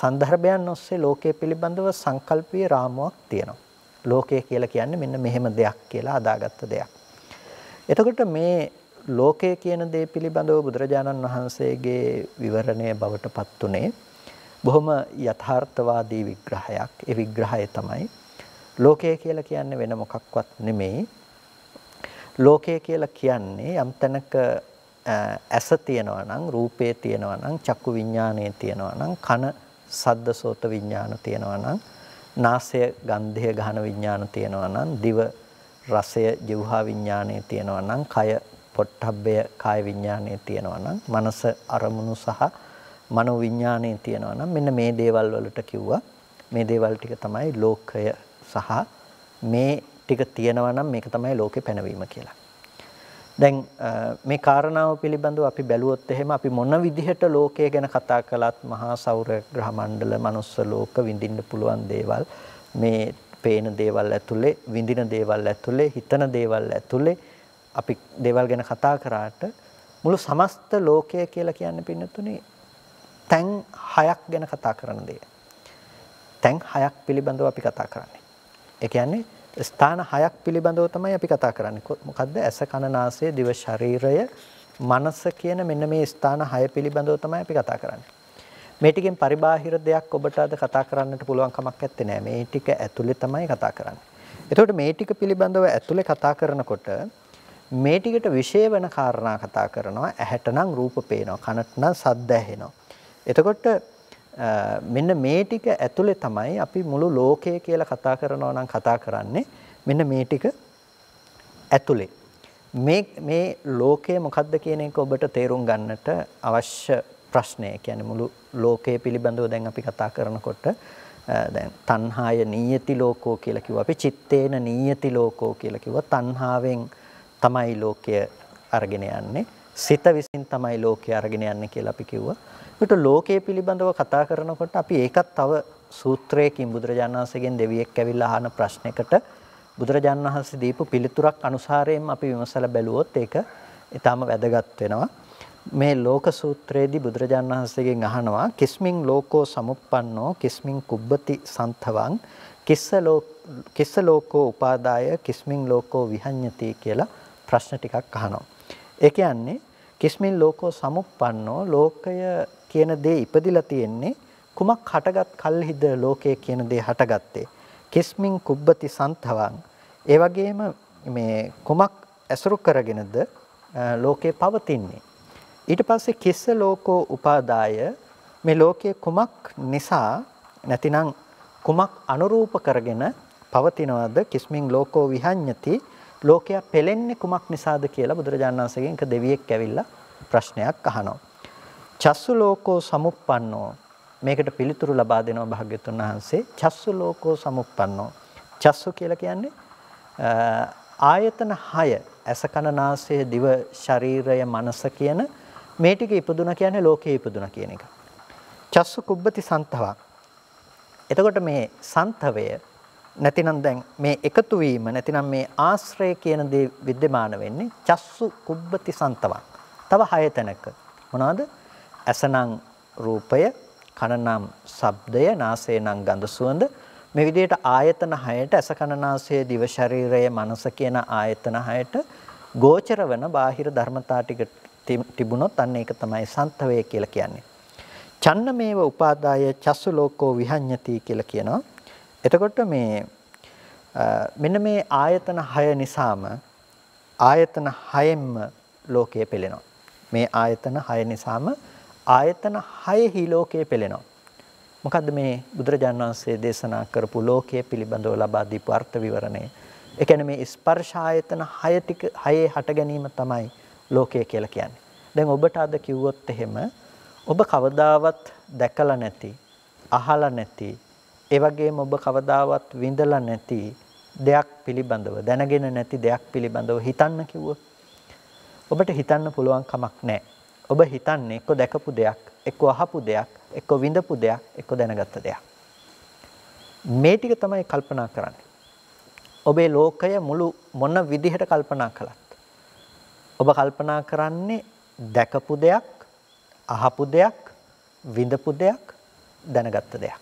සන්දර්භයන් ඔස්සේ ලෝකය පිළිබඳව සංකල්පීය රාමුවක් තියෙනවා. ලෝකය කියලා කියන්නේ මෙන්න මෙහෙම දෙයක් කියලා අදාගත්ත දෙයක්. එතකොට මේ ලෝකය කියන දේ පිළිබඳව බුදුරජාණන් වහන්සේගේ විවරණය බවට පත් උනේ බොහොම යථාර්ථවාදී විග්‍රහයක්. ඒ විග්‍රහය තමයි ලෝකය කියලා කියන්නේ වෙන මොකක්වත් නෙමෙයි. ලෝකය කියලා කියන්නේ යම් තැනක ඇස තියෙනවා නම් රූපේ තියෙනවා නම් චක්කු විඥානයේ තියෙනවා නම් කන සද්ද සෝත විඥාන තියෙනවා නම් නාසය ගන්ධය ගහන විඥාන තියෙනවා නම් දිව රසය ජීවහා විඥානයේ තියෙනවා නම් කය පොට්ටබ්බය කාය විඥානයේ තියෙනවා නම් මනස අරමුණු සහ මනෝ විඥානයේ තියෙනවා නම් මෙන්න මේ දේවල් වලට කිව්වා මේ දේවල් ටික තමයි ලෝකය සහ මේ ටික තියෙනවා නම් මේක තමයි ලෝකේ පැනවීම කියලා. දැන් මේ කාරණාව පිළිබඳව අපි බැලුවොත් එහෙම අපි මොන විදිහට ලෝකය ගැන කතා කළත් මහා සෞර ග්‍රහ මණ්ඩල මනුස්ස ලෝක විඳින්න පුළුවන් දේවල් මේ පේන දේවල් ඇතුලේ විඳින දේවල් ඇතුලේ හිතන දේවල් ඇතුලේ අපි දේවල් ගැන කතා කරාට මුළු සමස්ත ලෝකය කියලා කියන්නේ පින්නතුනේ තැන් හයක් ගැන කතා කරන දේ. තැන් හයක් පිළිබඳව අපි කතා කරන්නේ. ඒ කියන්නේ ස්ථාන හයක් පිළිබඳව තමයි අපි කතා කරන්නේ. මොකද්ද? ඇස, කන, නාසය, දිව, ශරීරය, මනස කියන මෙන්න මේ ස්ථාන හය පිළිබඳව තමයි අපි කතා කරන්නේ. මේ ටිකෙන් පරිබාහිර දෙයක් ඔබට අද කතා කරන්නට පුළුවන් කමක් නැත්තේ නෑ. මේ ටික ඇතුලේ තමයි කතා කරන්නේ. එතකොට මේ ටික පිළිබඳව ඇතුලේ කතා කරනකොට මේ ටිකට විශේෂ වෙන කාරණා කතා කරනවා. ඇහැට නම් රූප පේනවා, කනට නම් ශබ්ද ඇහෙනවා. එතකොට මෙන්න මේ ටික ඇතුලේ තමයි අපි මුළු ලෝකය කියලා කතා කරනවා නම් කතා කරන්නේ මෙන්න මේ ටික ඇතුලේ මේ මේ ලෝකය මොකද්ද කියන එක ඔබට තේරුම් ගන්නට අවශ්‍ය ප්‍රශ්නය කියන්නේ මුළු ලෝකය පිළිබඳව දැන් අපි කතා කරනකොට දැන් තණ්හාය නීයති ලෝකෝ කියලා කිව්වා අපි චිත්තේන නීයති ලෝකෝ කියලා කිව්වා තණ්හාවෙන් තමයි ලෝකය අරගෙන යන්නේ සිත විසින් තමයි ලෝකේ අරගෙන යන්නේ කියලා අපි කිව්වා. ඒකට ලෝකයේ පිළිබඳව කතා කරනකොට අපි ඒකත් තව සූත්‍රයකින් බුදුරජාණන් වහන්සේගෙන් දෙවියෙක් ඇවිල්ලා අහන ප්‍රශ්නයකට බුදුරජාණන් වහන්සේ දීපු පිළිතුරක් අනුසාරයෙන් අපි විමසලා බැලුවොත් ඒක ඊටාම වැදගත් වෙනවා. මේ ලෝක සූත්‍රයේදී බුදුරජාණන් වහන්සේගෙන් අහනවා කිස්මින් ලෝකෝ සමුප්පන්නෝ කිස්මින් කුබ්බති සන්තවං කිස්ස කිස්ස ලෝකෝ උපාදාය කිස්මින් ලෝකෝ විහඤ්ඤති කියලා ප්‍රශ්න ටිකක් අහනවා. ඒ කියන්නේ කිස්මින් ලෝකෝ සමුප්පන්නෝ ලෝකය කියන දේ ඉපදිලා තියෙන්නේ කුමක් හටගත් කල්හිද ලෝකය කියන දේ හටගත්තේ කිස්මින් කුබ්බති සන්තවං ඒ වගේම මේ කුමක් ඇසුරු කරගෙනද ලෝකේ පවතින්නේ ඊට පස්සේ කිස්ස ලෝකෝ උපාදාය මේ ලෝකයේ කුමක් නිසා නැතිනම් කුමක් අනුරූප කරගෙන පවතිනවද කිස්මින් ලෝකෝ විහඤ්ඤති ලෝකයා පෙලෙන්නේ කුමක් නිසාද කියලා බුදුරජාණන් වහන්සේගෙන් එක දෙවියෙක් ඇවිල්ලා ප්‍රශ්නයක් අහනවා. චස්සු ලෝකෝ සමුප්පන්නෝ මේකට පිළිතුරු ලබා දෙනවා භාග්‍යතුන් වහන්සේ චස්සු ලෝකෝ සමුප්පන්නෝ. චස්සු කියලා කියන්නේ ආයතන 6 ඇස කන නාසය දිව ශරීරය මනස කියන මේ ටික ඉපදුනා කියන්නේ ලෝකේ ඉපදුනා කියන එක. චස්සු කුබ්බති සන්තවක්. එතකොට මේ සන්තවය නැතිනම් දැන් මේ එකතු වීම නැතිනම් මේ ආශ්‍රය කියන දේ विद्यमान වෙන්නේ චස්සු කුබ්බති සන්තවක්. තව හය තැනක මොනවාද? ඇසනම් රූපය, කනනම් ශබ්දය, නාසයනම් ගඳ සුවඳ මේ විදිහට ආයතන 6ට ඇස කන නාසය දිව ශරීරය මනස කියන ආයතන 6ට ගෝචර වෙන බාහිර ධර්මතා ටික තිබුණොත් අන්න ඒක තමයි සන්තවේ කියලා කියන්නේ. චන්න මේව උපාදාය චස්සු ලෝකෝ විහඤ්ඤති කියලා කියනවා. එතකොට මේ මෙන්න මේ ආයතන 6 නිසාම ආයතන 6ෙන්ම ලෝකය පෙළෙනවා. මේ ආයතන 6 නිසාම ආයතන 6හි ලෝකය පෙළෙනවා. මොකද්ද මේ බුදුරජාණන් වහන්සේ දේශනා කරපු ලෝකය පිළිබඳව ලබා දීපු අර්ථ විවරණය. ඒ කියන්නේ මේ ස්පර්ශ ආයතන 6 ටික 6 හට ගැනීම තමයි ලෝකය කියලා කියන්නේ. දැන් ඔබට අද කිව්වොත් එහෙම ඔබ කවදාවත් දැකලා නැති, අහලා නැති, ඒ වගේම ඔබ කවදාවත් විඳලා නැති දෙයක් පිළිබඳව දැනගෙන නැති දෙයක් පිළිබඳව හිතන්න කිව්වොත් ඔබට හිතන්න පුළුවන් කමක් නැහැ. ඔබ හිතන්නේ එක්ක දැකපු දෙයක්, එක්ක අහපු දෙයක්, එක්ක විඳපු දෙයක්, එක්ක දැනගත්ත දෙයක්. මේ ටික තමයි කල්පනා කරන්නේ. ඔබේ ලෝකය මුළු මොන විදිහට කල්පනා කළත් ඔබ කල්පනා කරන්නේ දැකපු දෙයක්, අහපු දෙයක්, විඳපු දෙයක්, දැනගත්ත දෙයක්.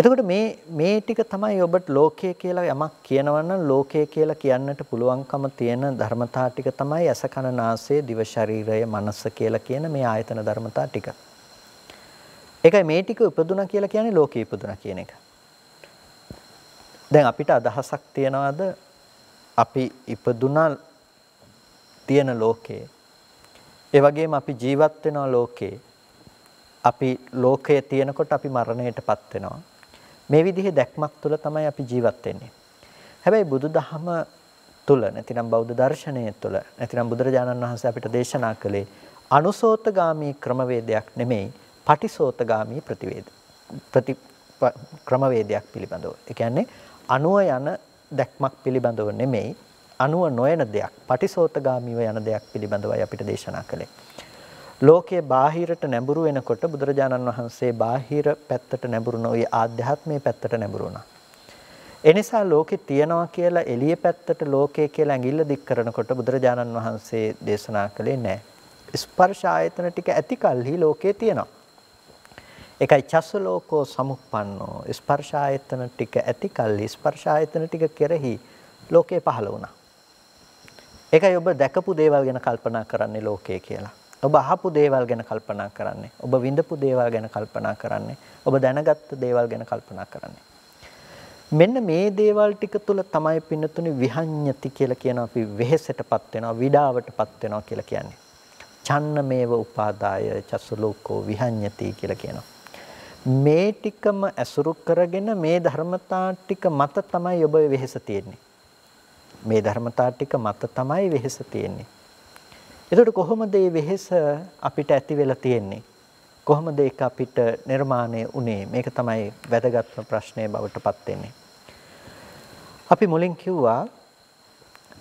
එතකොට මේ මේ ටික තමයි ඔබට ලෝකය කියලා යමක් කියනවනම් ලෝකය කියලා කියන්නට පුළුවන්කම තියෙන ධර්මතා ටික තමයි ඇස කන නාසය දිව ශරීරය මනස කියලා කියන මේ ආයතන ධර්මතා ටික. ඒකයි මේ ටික උපදුනා කියලා කියන්නේ ලෝකේ උපදුනා කියන එක. දැන් අපිට අදහසක් තියනවාද අපි ඉපදුනා තියෙන ලෝකේ. ඒ වගේම අපි ජීවත් වෙනා ලෝකේ. අපි ලෝකයේ තියෙනකොට අපි මරණයටපත් වෙනවා. මේ විදිහේ දැක්මක් තුළ තමයි අපි ජීවත් වෙන්නේ. හැබැයි බුදුදහම තුළ නැතිනම් බෞද්ධ දර්ශනය තුළ නැතිනම් බුදුරජාණන් වහන්සේ අපිට දේශනා කළේ අනුසෝතගාමී ක්‍රමවේදයක් නෙමෙයි පටිසෝතගාමී ප්‍රතිවේද ප්‍රති ක්‍රමවේදයක් පිළිබඳව. ඒ කියන්නේ අනුව යන දැක්මක් පිළිබඳව නෙමෙයි අනුව නොයන දෙයක් පටිසෝතගාමීව යන දෙයක් පිළිබඳවයි අපිට දේශනා කළේ. ලෝකයේ බාහිරට නැඹුරු වෙනකොට බුදුරජාණන් වහන්සේ බාහිර පැත්තට නැඹුරු නොවි ආධ්‍යාත්මයේ පැත්තට නැඹුරු වුණා. එනිසා ලෝකේ තියනවා කියලා එළිය පැත්තට ලෝකය කියලා ඇඟිල්ල දික් කරනකොට බුදුරජාණන් වහන්සේ දේශනා කළේ නැහැ. ස්පර්ශ ආයතන ටික ඇති කල්හි ලෝකේ තියෙනවා. ඒකයි චස්ස ලෝකෝ සමුප්පන්නෝ ස්පර්ශ ආයතන ටික ඇති කල්හි ස්පර්ශ ආයතන ටික කෙරෙහි ලෝකේ පහළ වුණා. ඒකයි ඔබ දැකපු දේවල් ගැන කල්පනා කරන්නේ ලෝකය කියලා. ඔබ අහපු දේවල් ගැන කල්පනා කරන්නේ. ඔබ විඳපු දේවල් ගැන කල්පනා කරන්නේ. ඔබ දැනගත්ත දේවල් ගැන කල්පනා කරන්නේ. මෙන්න මේ දේවල් ටික තුල තමයි පින්නතුනි විහඤ්ඤති කියලා කියන අපි වෙහෙසටපත් වෙනවා, විඩාවටපත් වෙනවා කියලා කියන්නේ. චන්නමේව උපාදාය චසුලෝකෝ විහඤ්ඤති කියලා කියනවා. මේ ටිකම ඇසුරු කරගෙන මේ ධර්මතා ටික මත තමයි ඔබ වෙහෙස තියෙන්නේ. මේ ධර්මතා ටික මත තමයි වෙහෙස තියෙන්නේ. එතකොට කොහොමද මේ වෙහෙස අපිට ඇති වෙලා තියෙන්නේ? කොහොමද ඒක අපිට නිර්මාණය වුනේ? මේක තමයි වැදගත්ම ප්‍රශ්නය බවට පත් වෙන්නේ. අපි මුලින් කිව්වා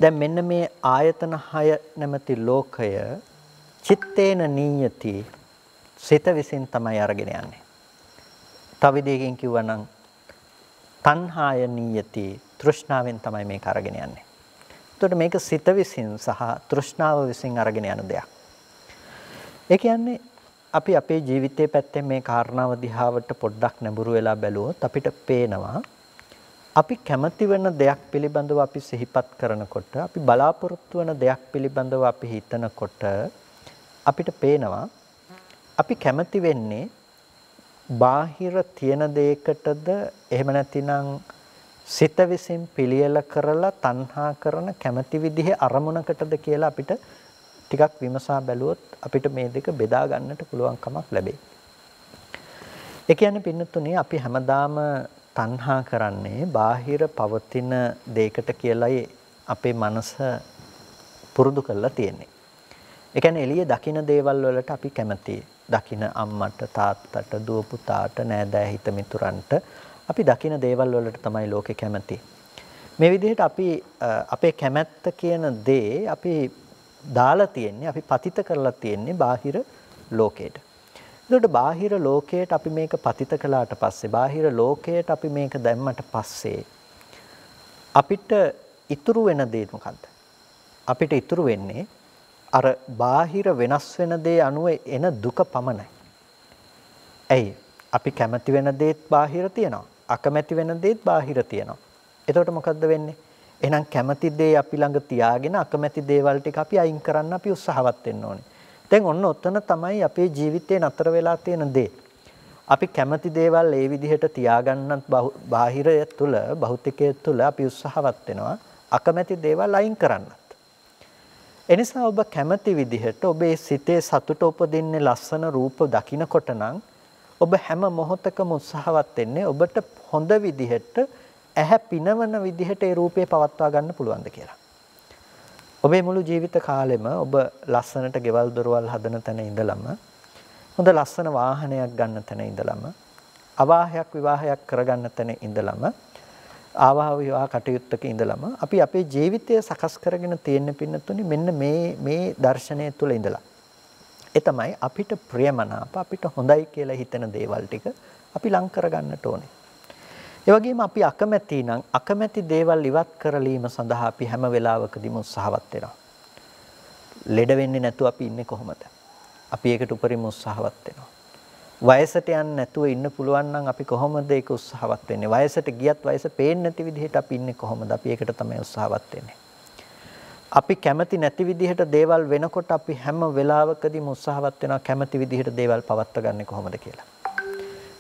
දැන් මෙන්න මේ ආයතන 6 නැමැති ලෝකය චිත්තේන නීයති සිත විසින් තමයි අරගෙන යන්නේ. තව විදිහකින් කිව්වනම් තණ්හාය නීයති තෘෂ්ණාවෙන් තමයි මේක අරගෙන යන්නේ. එතකොට මේක සිත විසින් සහ තෘෂ්ණාව විසින් අරගෙන යන දෙයක්. ඒ කියන්නේ අපි අපේ ජීවිතයේ පැත්තෙන් මේ කාරණාව දිහාවට පොඩ්ඩක් නැඹුරු වෙලා බැලුවොත් අපිට පේනවා අපි කැමති වෙන දෙයක් පිළිබඳව අපි සිහිපත් කරනකොට අපි බලාපොරොත්තු වෙන දෙයක් පිළිබඳව අපි හිතනකොට අපිට පේනවා අපි කැමති වෙන්නේ බාහිර තියෙන දෙයකටද එහෙම නැතිනම් සිත විසින් පිළියෙල කරලා තණ්හා කරන කැමැති විදිහේ අරමුණකටද කියලා අපිට ටිකක් විමසා බැලුවොත් අපිට මේ දෙක බෙදා ගන්නට පුළුවන් කමක් ලැබෙයි. ඒ කියන්නේ පින්නතුනේ අපි හැමදාම තණ්හා කරන්නේ බාහිර පවතින දෙයකට කියලයි අපේ මනස පුරුදු කරලා තියෙන්නේ. ඒ කියන්නේ එළියේ දකින දේවල් වලට අපි කැමතියි. දකින අම්මට තාත්තට දුව පුතාට නෑදෑ හිතමිතුරන්ට අපි දකින දේවල් වලට තමයි ලෝකෙ කැමති. මේ විදිහට අපි අපේ කැමැත්ත කියන දේ අපි දාලා තියෙන්නේ අපි පතිත කරලා තියෙන්නේ බාහිර ලෝකයට. එතකොට බාහිර ලෝකයට අපි මේක පතිත කළාට පස්සේ බාහිර ලෝකයට අපි මේක දැම්මට පස්සේ අපිට ඉතුරු වෙන දේ මොකද්ද? අපිට ඉතුරු වෙන්නේ අර බාහිර වෙනස් වෙන දේ අනුව එන දුක පමණයි. ඇයි? අපි කැමති වෙන දේත් බාහිර තියෙනවා. අකමැති වෙන දේත් බාහිර තියෙනවා. එතකොට මොකද්ද වෙන්නේ? එහෙනම් කැමති දේ අපි ළඟ තියාගෙන අකමැති දේවල් ටික අපි අයින් කරන්න අපි උත්සාහවත් වෙන්න ඕනේ. දැන් ඔන්න ඔතන තමයි අපේ ජීවිතේ නතර වෙලා තියෙන දේ. අපි කැමති දේවල් ඒ විදිහට තියාගන්නත් බාහිරය තුළ භෞතිකය තුළ අපි උත්සාහවත් වෙනවා. අකමැති දේවල් අයින් කරන්න. එනිසා ඔබ කැමති විදිහට ඔබේ සිතේ සතුට උපදින්නේ ලස්සන රූප දකිනකොට නම් ඔබ හැම මොහොතකම උත්සාහවත් වෙන්නේ ඔබට හොඳ විදිහට ඇහැ පිනවන විදිහට ඒ රූපේ පවත්වා ගන්න පුළුවන්ද කියලා. ඔබේ මුළු ජීවිත කාලෙම ඔබ ලස්සනට ගෙවල් දොරවල් හදන තැන ඉඳලම හොඳ ලස්සන වාහනයක් ගන්න තැන ඉඳලම අවාහයක් විවාහයක් කරගන්න තැන ඉඳලම ආවාහ විවාහ කටයුත්තක ඉඳලම අපි අපේ ජීවිතය සකස් කරගෙන තියෙන පින්නතුනි මෙන්න මේ මේ දර්ශනය තුළ ඉඳලා ඒ තමයි අපිට ප්‍රියමනාප අපිට හොඳයි කියලා හිතන දේවල් ටික අපි ලං කරගන්නට ඕනේ ඒ වගේම අපි අකමැති නම් අකමැති දේවල් ඉවත් කරලීම සඳහා අපි හැම වෙලාවකදීම උත්සාහවත් වෙනවා. ලෙඩ වෙන්නේ නැතුව අපි ඉන්නේ කොහොමද? අපි ඒකට උපරිම උත්සාහවත් වෙනවා. වයසට යන්නේ නැතුව ඉන්න පුළුවන් නම් අපි කොහොමද ඒක උත්සාහවත් වෙන්නේ? වයසට ගියත් වයස පේන්නේ නැති විදිහට අපි ඉන්නේ කොහොමද? අපි ඒකට තමයි උත්සාහවත් වෙන්නේ. අපි කැමති නැති විදිහට දේවල් වෙනකොට අපි හැම වෙලාවකදීම උත්සාහවත් වෙනවා කැමති විදිහට දේවල් පවත්වා ගන්න කොහොමද කියලා.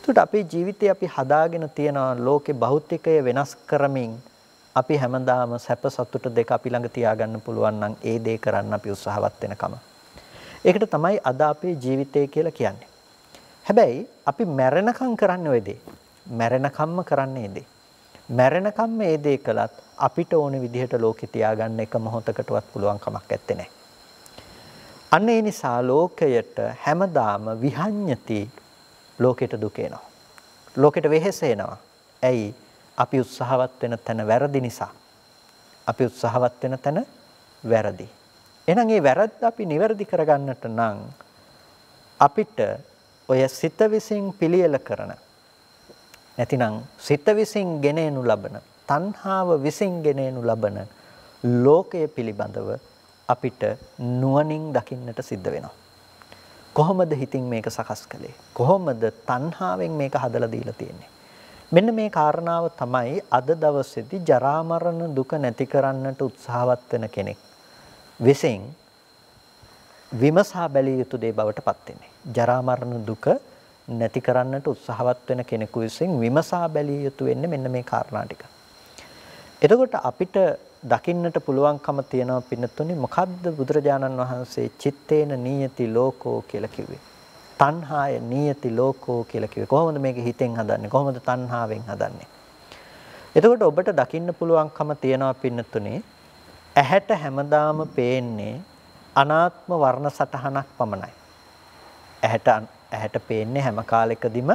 එතකොට අපේ ජීවිතේ අපි හදාගෙන තියෙන ලෝකේ භෞතිකය වෙනස් කරමින් අපි හැමදාම සැප සතුට දෙක අපි ළඟ තියාගන්න පුළුවන් නම් ඒ දේ කරන්න අපි උත්සාහවත් වෙනකම. ඒකට තමයි අද අපේ ජීවිතය කියලා කියන්නේ. හැබැයි අපි මැරෙනකම් කරන්නේ ওই දේ. මැරෙනකම්ම කරන්නේ ඒ දේ. මැරෙනකම් මේ දේ කළත් අපිට ඕන විදිහට ලෝකෙ තියාගන්න එක මොහොතකටවත් පුළුවන් කමක් නැත්තේ. අන්න ඒ නිසා ලෝකයට හැමදාම විහඤ්ඤති ලෝකෙට දුක එනවා. ලෝකෙට වෙහෙස එනවා. ඇයි? අපි උත්සාහවත් වෙන තැන වැරදි නිසා. අපි උත්සාහවත් වෙන තැන වැරදි. එහෙනම් මේ වැරද්ද අපි නිවැරදි කරගන්නට නම් අපිට ඔය සිත විසින් පිළියෙල කරන නැතිනම් සිත විසින් ගෙනෙනු ලබන තණ්හාව විසින් ගෙනෙනු ලබන ලෝකය පිළිබඳව අපිට නුවණින් දකින්නට සිද්ධ වෙනවා. කොහොමද හිතින් මේක සකස් කළේ? කොහොමද තණ්හාවෙන් මේක හදලා දීලා තියෙන්නේ? මෙන්න මේ කාරණාව තමයි අද දවසේදී ජරා මරණ දුක නැති කරන්නට උත්සාහවත් වෙන කෙනෙක් විසින් විමසා බැලිය යුතු දේ බවට පත් වෙන්නේ. ජරා මරණ දුක නැති කරන්නට උත්සාහවත් වෙන කෙනෙකු විසින් විමසා බැලිය යුතු වෙන්නේ මෙන්න මේ කාරණා ටික. එතකොට අපිට දකින්නට පුළුවන්කම තියෙනවා පින්නතුනි මොකද්ද බුදුරජාණන් වහන්සේ චitteන නියති ලෝකෝ කියලා කිව්වේ තණ්හාය නියති ලෝකෝ කියලා කිව්වේ කොහොමද මේක හිතෙන් හදන්නේ කොහොමද තණ්හාවෙන් හදන්නේ එතකොට ඔබට දකින්න පුළුවන්කම තියෙනවා පින්නතුනි ඇහැට හැමදාම පේන්නේ අනාත්ම වර්ණ සටහනක් පමණයි ඇහැට ඇහැට පේන්නේ හැම කාලෙකදීම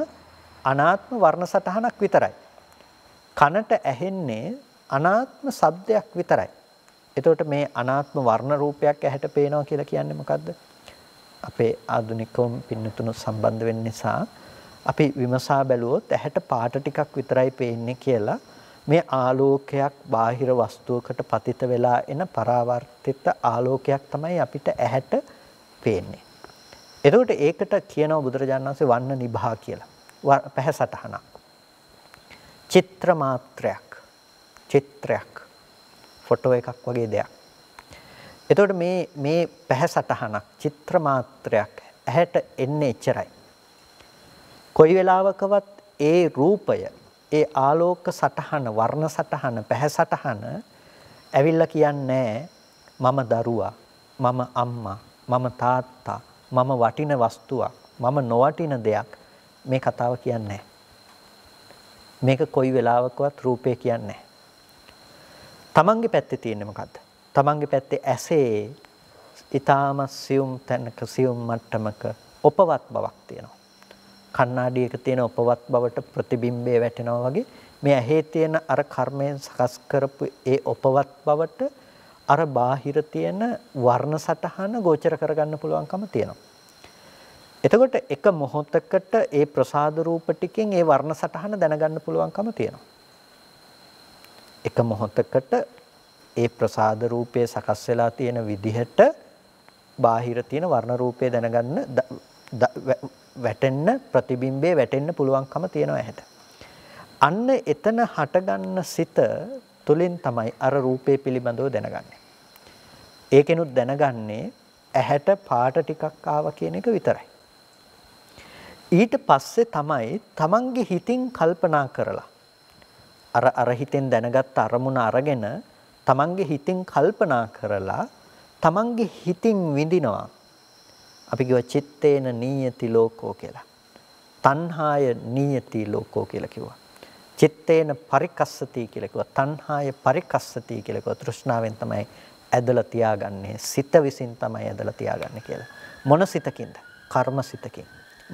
අනාත්ම වර්ණ සටහනක් විතරයි. කනට ඇහෙන්නේ අනාත්ම සබ්දයක් විතරයි. එතකොට මේ අනාත්ම වර්ණ රූපයක් ඇහැට පේනවා කියලා කියන්නේ මොකද්ද? අපේ ආධුනිකවම පින්නතුණු සම්බන්ධ වෙන්න නිසා අපි විමසා බැලුවොත් ඇහැට පාට ටිකක් විතරයි පේන්නේ කියලා මේ ආලෝකයක් බාහිර වස්තුවකට පතිත වෙලා එන පරාවර්තිත ආලෝකයක් තමයි අපිට ඇහැට පේන්නේ. එතකොට ඒකට කියනවා බුදුරජාණන් වහන්සේ වන්න නිභා කියලා. පැහැ සටහනක්. චිත්‍ර මාත්‍රයක්. චිත්‍රයක් ෆොටෝ එකක් වගේ දෙයක්. එතකොට මේ මේ පැහැ සටහනක් චිත්‍ර මාත්‍රයක් ඇහැට එන්නේ එච්චරයි. කොයි වෙලාවකවත් ඒ රූපය ඒ ආලෝක සටහන වර්ණ සටහන පැහැ සටහන ඇවිල්ලා කියන්නේ මම දරුවා මම අම්මා මම තාත්තා මම වටින වස්තුවක් මම නොවටින දෙයක් මේ කතාව කියන්නේ මේක කොයි වෙලාවකවත් රූපේ කියන්නේ තමන්ගේ පැත්තේ තියෙන්නේ මොකද්ද? තමන්ගේ පැත්තේ ඇසේ ඊටාම සියුම් තැනක සියුම් මට්ටමක ඔපවත් බවක් තියෙනවා. කණ්ණාඩියක තියෙන ඔපවත් බවට ප්‍රතිබිම්බය වැටෙනවා වගේ මේ ඇහි තියෙන අර කර්මයෙන් සකස් කරපු ඒ ඔපවත් බවට අර බාහිර තියෙන වර්ණ සටහන ගෝචර කරගන්න පුළුවන්කම තියෙනවා. එතකොට එක මොහොතකට ඒ ප්‍රසාද රූප ටිකෙන් ඒ වර්ණ සටහන දැනගන්න පුළුවන්කම තියෙනවා. එක මොහොතකට ඒ ප්‍රසාද රූපයේ සකස් වෙලා තියෙන විදිහට බාහිර තියෙන වර්ණ රූපය දැනගන්න වැටෙන්න ප්‍රතිබිම්බේ වැටෙන්න පුළුවන්කම තියෙනවා ඇහැට. අන්න එතන හටගන්න සිත තුලින් තමයි අර රූපේ පිළිබඳව දැනගන්නේ. ඒකෙනුත් දැනගන්නේ ඇහැට පාට ටිකක් ආවා කියන එක විතරයි. ඊට පස්සේ තමයි තමන්ගේ හිතින් කල්පනා කරලා අර අර හිතෙන් දැනගත් අරමුණ අරගෙන තමන්ගේ හිතෙන් කල්පනා කරලා තමන්ගේ හිතින් විඳිනවා. අපි කිව්ව චitteන නීයති ලෝකෝ කියලා. තණ්හාය නීයති ලෝකෝ කියලා කිව්වා. චitteන පරිකස්සති කියලා කිව්වා. තණ්හාය පරිකස්සති කියලා කිව්වා. තෘෂ්ණාවෙන් තමයි ඇදලා තියාගන්නේ. සිත විසින් තමයි ඇදලා තියාගන්නේ කියලා. මොන සිතකින්ද? කර්ම සිතකින්.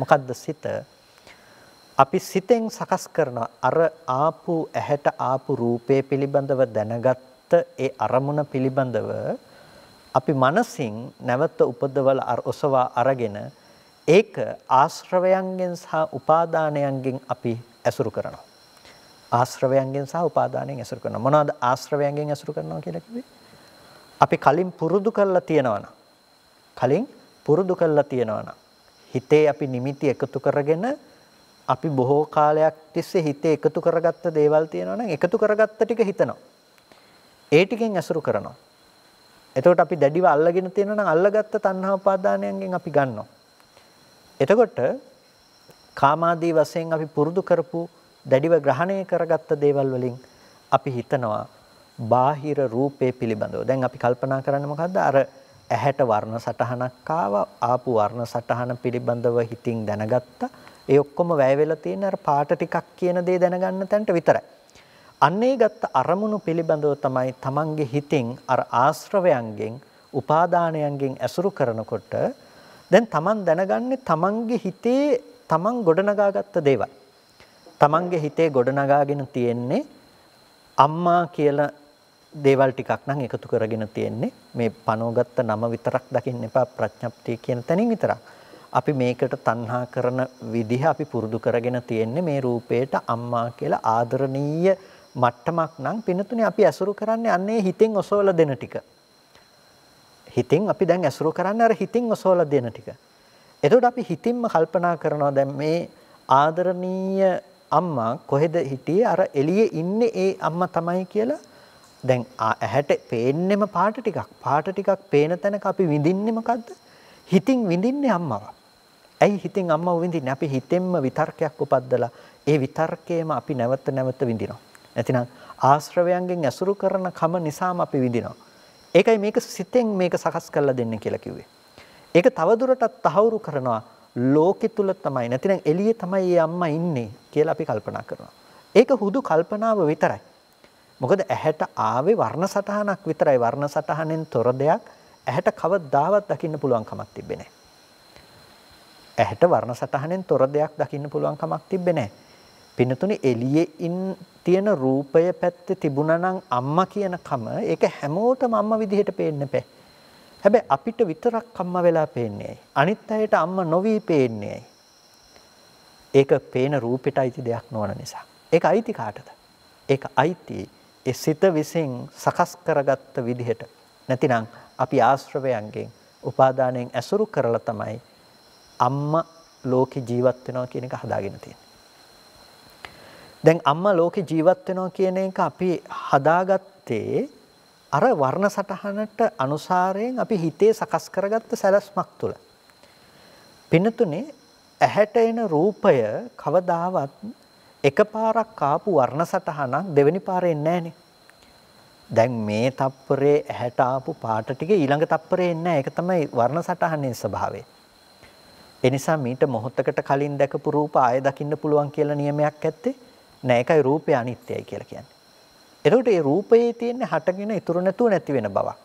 මොකද්ද සිත? අපි සිතෙන් සකස් කරන අර ආපු ඇහැට ආපු රූපය පිළිබඳව දැනගත්ත ඒ අරමුණ පිළිබඳව අපි මනසින් නැවත උපදවල ඔසවා අරගෙන ඒක ආශ්‍රවයන්ගෙන් සහ උපාදානයන්ගෙන් අපි ඇසුරු කරනවා. ආශ්‍රවයන්ගෙන් සහ උපාදානයෙන් ඇසුරු කරනවා. මොනවද ආශ්‍රවයන්ගෙන් ඇසුරු කරනවා කියලා කිව්වේ? අපි කලින් පුරුදු කරලා තියෙනවනම් කලින් පුරුදු කරලා තියෙනවනම් හිතේ අපි නිමිති එකතු කරගෙන අපි බොහෝ කාලයක් තිස්සේ හිතේ එකතු කරගත්ත දේවල් තියෙනවා නම් එකතු කරගත්ත ටික හිතනවා. ඒ ටිකෙන් ඇසුරු කරනවා. එතකොට අපි දැඩිව අල්ලගෙන තියෙනවා නම් අල්ලගත්ත තණ්හා උපාදානයන්ගෙන් අපි ගන්නවා. එතකොට කාමාදී වශයෙන් අපි පුරුදු කරපු දැඩිව ග්‍රහණය කරගත්ත දේවල් වලින් අපි හිතනවා බාහිර රූපේ පිළිබඳව. දැන් අපි කල්පනා කරන්නේ මොකද්ද? අර ඇහැට වර්ණ සටහනක් ආවා ආපු වර්ණ සටහන පිළිබඳව හිතින් දැනගත්තා ඒ ඔක්කොම වැය වෙලා තියෙන අර පාට ටිකක් කියන දේ දැනගන්න තැනට විතරයි. අන්නේ ගත්ත අරමුණු පිළිබඳව තමයි Tamange හිතෙන් අර ආශ්‍රවයන්ගෙන් උපාදානයන්ගෙන් ඇසුරු කරනකොට දැන් Taman දැනගන්නේ Tamange හිතේ Taman ගොඩනගාගත්ත දේවල්. Tamange හිතේ ගොඩනගාගෙන තියෙන්නේ අම්මා කියලා දේවල් ටිකක් නම් එකතු කරගෙන තියෙන්නේ මේ පනෝගත්ත නම විතරක් දකින්න එපා ප්‍රඥප්තිය කියන තැනින් විතරක්. අපි මේකට තණ්හා කරන විදිහ අපි පුරුදු කරගෙන තියෙන්නේ මේ රූපේට අම්මා කියලා ආදරණීය මට්ටමක් නම් පිනතුනේ අපි ඇසුරු කරන්නේ අන්නේ හිතෙන් ඔසවලා දෙන ටික. හිතෙන් අපි දැන් ඇසුරු කරන්නේ අර හිතෙන් ඔසවලා දෙන ටික. එතකොට අපි හිතින්ම කල්පනා කරනවා දැන් මේ ආදරණීය අම්මා කොහෙද හිටියේ අර එළියේ ඉන්නේ ඒ අම්මා තමයි කියලා දැන් ඇහැට පේන්නෙම පාට ටිකක් පාට ටිකක් පේන තැනක අපි විඳින්නේ මොකද්ද හිතින් විඳින්නේ අම්මව ඇයි හිතෙන් අම්මව විඳින්නේ? අපි හිතෙන්ම විතර්කයක් උපද්දලා ඒ විතර්කයේම අපි නැවත නැවත විඳිනවා. නැතිනම් ආශ්‍රවයන්ගෙන් ඇසුරු කරන කම නිසාම අපි විඳිනවා. ඒකයි මේක සිතෙන් මේක සකස් කරලා දෙන්න කියලා කිව්වේ. ඒක තවදුරටත් තහවුරු කරනවා ලෝකෙ තුල තමයි නැතිනම් එළියේ තමයි මේ අම්මා ඉන්නේ කියලා අපි කල්පනා කරනවා. ඒක හුදු කල්පනාව විතරයි. මොකද ඇහැට ආවේ වර්ණ සටහනක් විතරයි වර්ණ සටහනෙන් තොර දෙයක් ඇහැට කවදාවත් දකින්න පුළුවන් කමක් තිබෙන්නේ නැහැ. ඇහැට වර්ණ සටහනෙන් තොර දෙයක් දකින්න පුළුවන් කමක් තිබ්බේ නැහැ. පින්නතුනි එළියේ ඉන් තියෙන රූපය පැත්තේ තිබුණා නම් අම්මා කියන කම ඒක හැමෝටම අම්මා විදිහට පේන්න බෑ. හැබැයි අපිට විතරක් අම්මා වෙලා පේන්නේ. අනිත් අයට අම්මා නොවි පේන්නේ. ඒක පේන රූපෙට අයිති දෙයක් නොවන නිසා. ඒක අයිති කාටද? ඒක අයිති ඒ සිත විසින් සකස් කරගත්ත විදිහට. නැතිනම් අපි ආශ්‍රවයන්ගෙන් උපාදානයෙන් ඇසුරු කරලා තමයි අම්මා ලෝකේ ජීවත් වෙනවා කියන එක හදාගෙන තියෙන්නේ. දැන් අම්මා ලෝකේ ජීවත් වෙනවා කියන එක අපි හදාගත්තේ අර වර්ණ සටහනට අනුසාරයෙන් අපි හිතේ සකස් කරගත්ත සැලැස්මක් තුළ. පින්නතුනේ ඇහැට එන රූපය කවදාවත් එකපාරක් ආපු වර්ණ සටහනක් දෙවෙනි පාරේ එන්නේ නැහනේ. දැන් මේ තප්පරේ ඇහැට ආපු පාට ටික ඊළඟ තප්පරේ එන්නේ නැහැ. ඒක තමයි වර්ණ සටහනේ ස්වභාවය. එනිසා මීට මොහොතකට කලින් දැකපු රූප ආය දකින්න පුළුවන් කියලා නියමයක් ඇත්තේ නෑ. ඒකයි රූපය අනිත්‍යයි කියලා කියන්නේ. එතකොට මේ රූපයේ තියෙන හටගෙන ඉතුරු නැතුව නැති වෙන බවක්.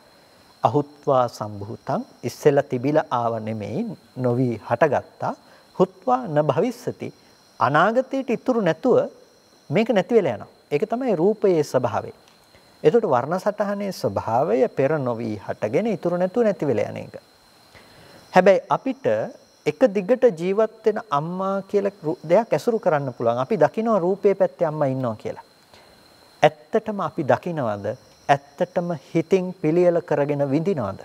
අහුත්වා සම්භූතං ඉස්සෙල්ලා තිබිලා ආව නෙමෙයි නොවි හටගත්තා. හුත්වා න භවිස්සති අනාගතයට ඉතුරු නැතුව මේක නැති වෙලා යනවා. ඒක තමයි රූපයේ ස්වභාවය. එතකොට වර්ණ සටහනේ ස්වභාවය පෙර නොවි හටගෙන ඉතුරු නැතුව නැති වෙලා යන එක. හැබැයි අපිට එක දිගට ජීවත් වෙන අම්මා කියලා දෙයක් ඇසුරු කරන්න පුළුවන්. අපි දකිනවා රූපේ පැත්තේ අම්මා ඉන්නවා කියලා. ඇත්තටම අපි දකිනවද? ඇත්තටම හිතින් පිළියෙල කරගෙන විඳිනවද?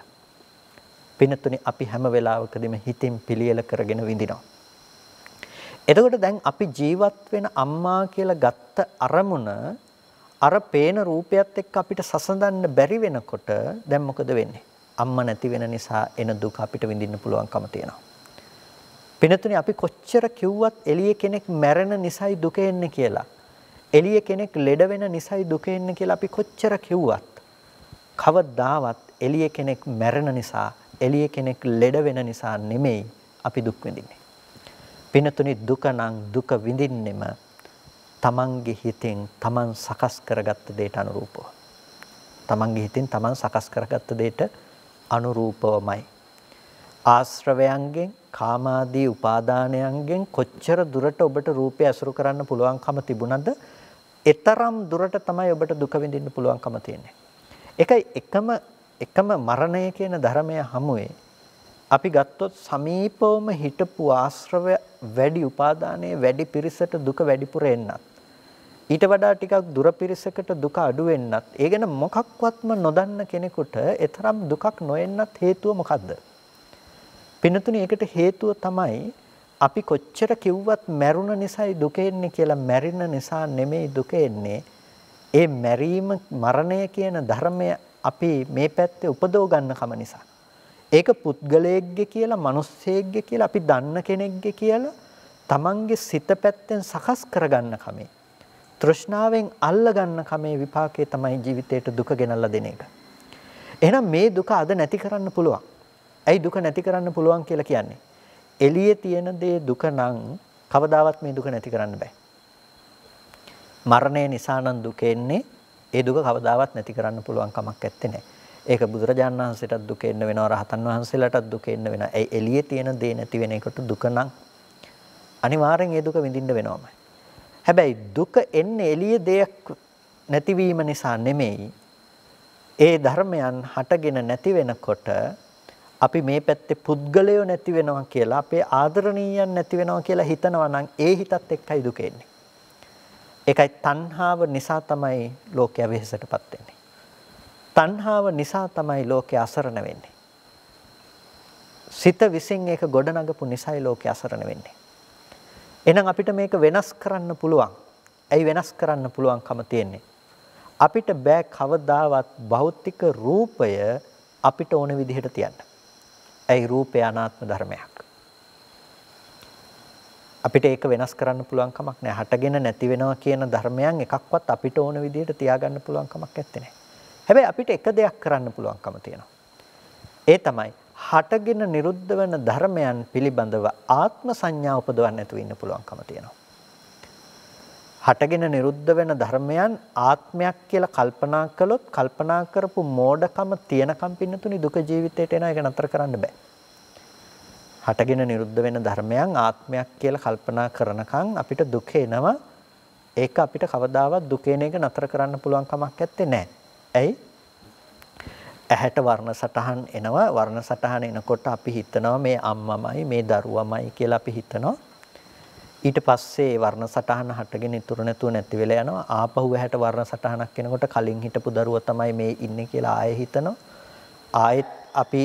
පිනතුනේ අපි හැම වෙලාවකදීම හිතින් පිළියෙල කරගෙන විඳිනවා. එතකොට දැන් අපි ජීවත් වෙන අම්මා කියලා ගත්ත අරමුණ අර පේන රූපයත් එක්ක අපිට සසඳන්න බැරි වෙනකොට දැන් මොකද වෙන්නේ? අම්මා නැති වෙන නිසා එන දුක අපිට විඳින්න පුළුවන්කම තියෙනවා. පිනතුනේ අපි කොච්චර කිව්වත් එළියේ කෙනෙක් මැරෙන නිසයි දුක එන්නේ කියලා. එළියේ කෙනෙක් ලෙඩ වෙන නිසයි දුක එන්නේ කියලා අපි කොච්චර කිව්වත් කවදාවත් එළියේ කෙනෙක් මැරෙන නිසා එළියේ කෙනෙක් ලෙඩ වෙන නිසා නෙමෙයි අපි දුක් විඳින්නේ. පිනතුනේ දුක නම් දුක විඳින්නෙම තමන්ගේ හිතෙන් තමන් සකස් කරගත්ත දෙයට අනුරූපව. තමන්ගේ හිතෙන් තමන් සකස් කරගත්ත දෙයට අනුරූපවමයි. ආශ්‍රවයන්ගෙන් කාමාදී උපාදානයන්ගෙන් කොච්චර දුරට ඔබට රූපය අසුරු කරන්න පුළුවන්කම තිබුණද එතරම් දුරට තමයි ඔබට දුක විඳින්න පුළුවන්කම තියෙන්නේ. ඒක එකම එකම මරණය කියන ධර්මය හමුවේ අපි ගත්තොත් සමීපවම හිටපු ආශ්‍රවය වැඩි උපාදානයේ වැඩි පිරිසට දුක වැඩිපුර එන්නත් ඊට වඩා ටිකක් දුර පිරිසකට දුක අඩු වෙන්නත් ඒ ගැන මොකක්වත්ම නොදන්න කෙනෙකුට ඒතරම් දුකක් නොඑන්නත් හේතුව මොකද්ද? පින්නතුනි ඒකට හේතුව තමයි අපි කොච්චර කිව්වත් මැරුණ නිසායි දුක එන්නේ කියලා මැරෙන නිසා නෙමෙයි දුක එන්නේ. ඒ මැරීම මරණය කියන ධර්මය අපි මේ පැත්තේ උපදව ගන්නකම නිසා. ඒක පුද්ගලයෙක්ගේ කියලා මිනිස්සෙක්ගේ කියලා අපි දන්න කෙනෙක්ගේ කියලා තමන්ගේ සිත පැත්තෙන් සකස් කරගන්න කමේ තෘෂ්ණාවෙන් අල්ලගන්න කමේ විපාකයේ තමයි ජීවිතයට දුක ගෙනල්ලා දෙන එක. එහෙනම් මේ දුක අද නැති කරන්න පුළුවන්. ඇයි දුක නැති කරන්න පුළුවන් කියලා කියන්නේ? එළියේ තියෙන දේ දුක නම් කවදාවත් මේ දුක නැති කරන්න බෑ. මරණය නිසා නම් දුක එන්නේ ඒ දුක කවදාවත් නැති කරන්න පුළුවන් කමක් ඇත්තේ නැහැ. ඒක බුදුරජාණන් වහන්සේටත් දුක එන්න වෙනවා රහතන් වහන්සේලාටත් දුක එන්න වෙනවා. ඒ එළියේ තියෙන දේ නැති වෙන එකට දුක නම් අනිවාර්යෙන් ඒ දුක විඳින්න වෙනවමයි. හැබැයි දුක එන්නේ එළියේ දෙයක් නැතිවීම නිසා නෙමෙයි. ඒ ධර්මයන් හටගෙන නැති වෙනකොට අපි මේ පැත්තේ පුද්ගලයෝ නැති වෙනවා කියලා අපේ ආදරණීයයන් නැති වෙනවා කියලා හිතනවා නම් ඒ හිතත් එක්කයි දුක එන්නේ. ඒකයි තණ්හාව නිසා තමයි ලෝකයා වෙහෙසටපත් වෙන්නේ. තණ්හාව නිසා තමයි ලෝකයා අසරණ වෙන්නේ. සිත විසින් ඒක ගොඩනගපු නිසයි ලෝකයා අසරණ වෙන්නේ. එහෙනම් අපිට මේක වෙනස් කරන්න පුළුවන්. ඇයි වෙනස් කරන්න පුළුවන්කම තියෙන්නේ? අපිට බෑ කවදාවත් භෞතික රූපය අපිට ඕන විදිහට තියන්න. ඇයි රූපය අනාත්ම ධර්මයක්. අපිට ඒක වෙනස් කරන්න පුළුවන් කමක් නැහැ. හටගෙන නැති වෙනවා කියන ධර්මයන් එකක්වත් අපිට ඕන විදිහට තියාගන්න පුළුවන් කමක් නැත්තේ නේ. හැබැයි අපිට එක දෙයක් කරන්න පුළුවන්කම තියෙනවා. ඒ තමයි හටගෙන නිරුද්ධ වෙන ධර්මයන් පිළිබඳව ආත්ම සංඥා උපදවන්න නැතුව ඉන්න පුළුවන්කම තියෙනවා. හටගෙන නිරුද්ධ වෙන ධර්මයන් ආත්මයක් කියලා කල්පනා කළොත් කල්පනා කරපු මෝඩකම තියනකම් පින්නතුනි දුක ජීවිතයට එන එක නතර කරන්න බෑ. හටගෙන නිරුද්ධ වෙන ධර්මයන් ආත්මයක් කියලා කල්පනා කරනකම් අපිට දුක එනවා. ඒක අපිට කවදාවත් දුකේන එක නතර කරන්න පුළුවන් කමක් නැත්තේ නෑ. ඇයි? ඇහැට වර්ණ සටහන් එනවා වර්ණ සටහන එනකොට අපි හිතනවා මේ අම්මමයි මේ දරුවමයි කියලා අපි හිතනවා ඊට පස්සේ වර්ණ සටහන හටගෙන ඉතුරු නැතුව නැති වෙලා යනවා. ආපහු ඇහැට වර්ණ සටහනක් එනකොට කලින් හිටපු දරුව තමයි මේ ඉන්නේ කියලා ආයෙ හිතනවා. ආයෙත් අපි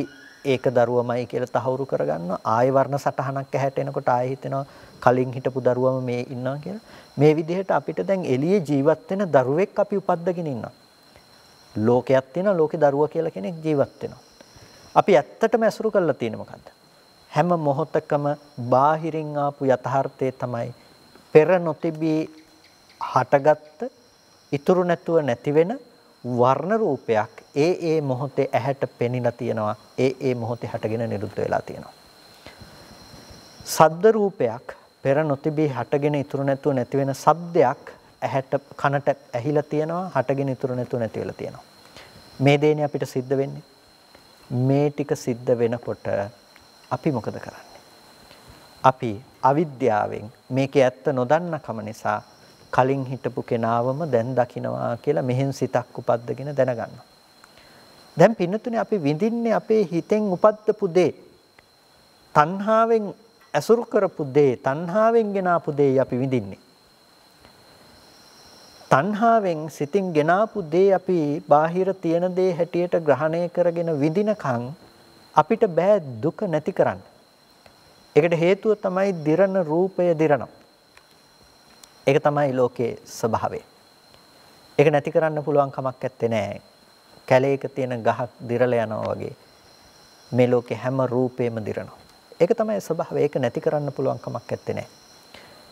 ඒක දරුවමයි කියලා තහවුරු කරගන්නවා. ආයෙ වර්ණ සටහනක් ඇහැට එනකොට ආයෙ හිතෙනවා කලින් හිටපු දරුවම මේ ඉන්නවා කියලා. මේ විදිහට අපිට දැන් එළියේ ජීවත් වෙන දරුවෙක් අපි උපද්දගෙන ඉන්නවා. ලෝකයක් තියෙනවා. ලෝකේ දරුවා කියලා කෙනෙක් ජීවත් වෙනවා. අපි ඇත්තටම ඇසුරු කරලා තියෙන්නේ මොකද්ද? හැම මොහොතකම බාහිරින් ආපු යථාර්ථය තමයි පෙර නොතිබී හටගත්ත ඉතුරු නැතුව නැති වෙන වර්ණ රූපයක් ඒ ඒ මොහොතේ ඇහැට පෙනිලා තියෙනවා ඒ ඒ මොහොතේ හටගෙන නිරුද්ධ වෙලා තියෙනවා සද්ද රූපයක් පෙර නොතිබී හටගෙන ඉතුරු නැතුව නැති වෙන සද්දයක් ඇහැට කනට ඇහිලා තියෙනවා හටගෙන ඉතුරු නැතුව නැති වෙලා තියෙනවා මේ දේනේ අපිට සිද්ධ වෙන්නේ මේ ටික සිද්ධ වෙනකොට අපි මොකද කරන්නේ? අපි අවිද්‍යාවෙන් මේකේ ඇත්ත නොදන්න කම නිසා කලින් හිටපු කෙනාවම දැන් දකිනවා කියලා මෙහෙන් සිතක් උපද්දගෙන දැනගන්නවා. දැන් පින්නතුනේ අපි විඳින්නේ අපේ හිතෙන් උපද්දපු දේ. තණ්හාවෙන් ඇසුරු කරපු දේ, තණ්හාවෙන් ගෙනාපු දේයි අපි විඳින්නේ. තණ්හාවෙන් සිතින් ගෙනාපු දේ අපි බාහිර තියෙන දේ හැටියට ග්‍රහණය කරගෙන විඳිනකම් අපිට බෑ දුක නැති කරන්න. ඒකට හේතුව තමයි දිරන රූපය දිරනවා. ඒක තමයි ලෝකයේ ස්වභාවය. ඒක නැති කරන්න පුළුවන් කමක් නැත්තේ නෑ. කැලේක තියෙන ගහක් දිරලා යනවා වගේ මේ ලෝකේ හැම රූපෙම දිරනවා. ඒක තමයි ස්වභාවය. ඒක නැති කරන්න පුළුවන් කමක් නැත්තේ නෑ.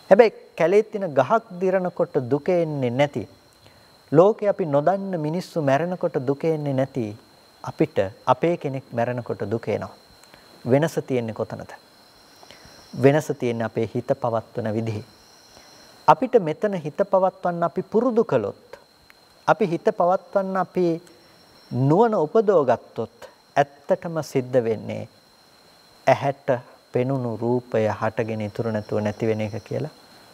හැබැයි කැලේ තියෙන ගහක් දිරනකොට දුක එන්නේ නැති. ලෝකේ අපි නොදන්න මිනිස්සු මැරෙනකොට දුක එන්නේ නැති. අපිට අපේ කෙනෙක් මැරෙනකොට දුක එනවා. වෙනස තියෙන්නේ කොතනද? වෙනස තියෙන්නේ අපේ හිත පවත්වන විදිහේ. අපිට මෙතන හිත පවත්වන්න අපි පුරුදු කළොත් අපි හිත පවත්වන්න අපි නුවණ උපදව ගත්තොත් ඇත්තටම සිද්ධ වෙන්නේ ඇහැට පෙනුණු රූපය හටගෙන ඉතුරු නැතුව නැති වෙන එක කියලා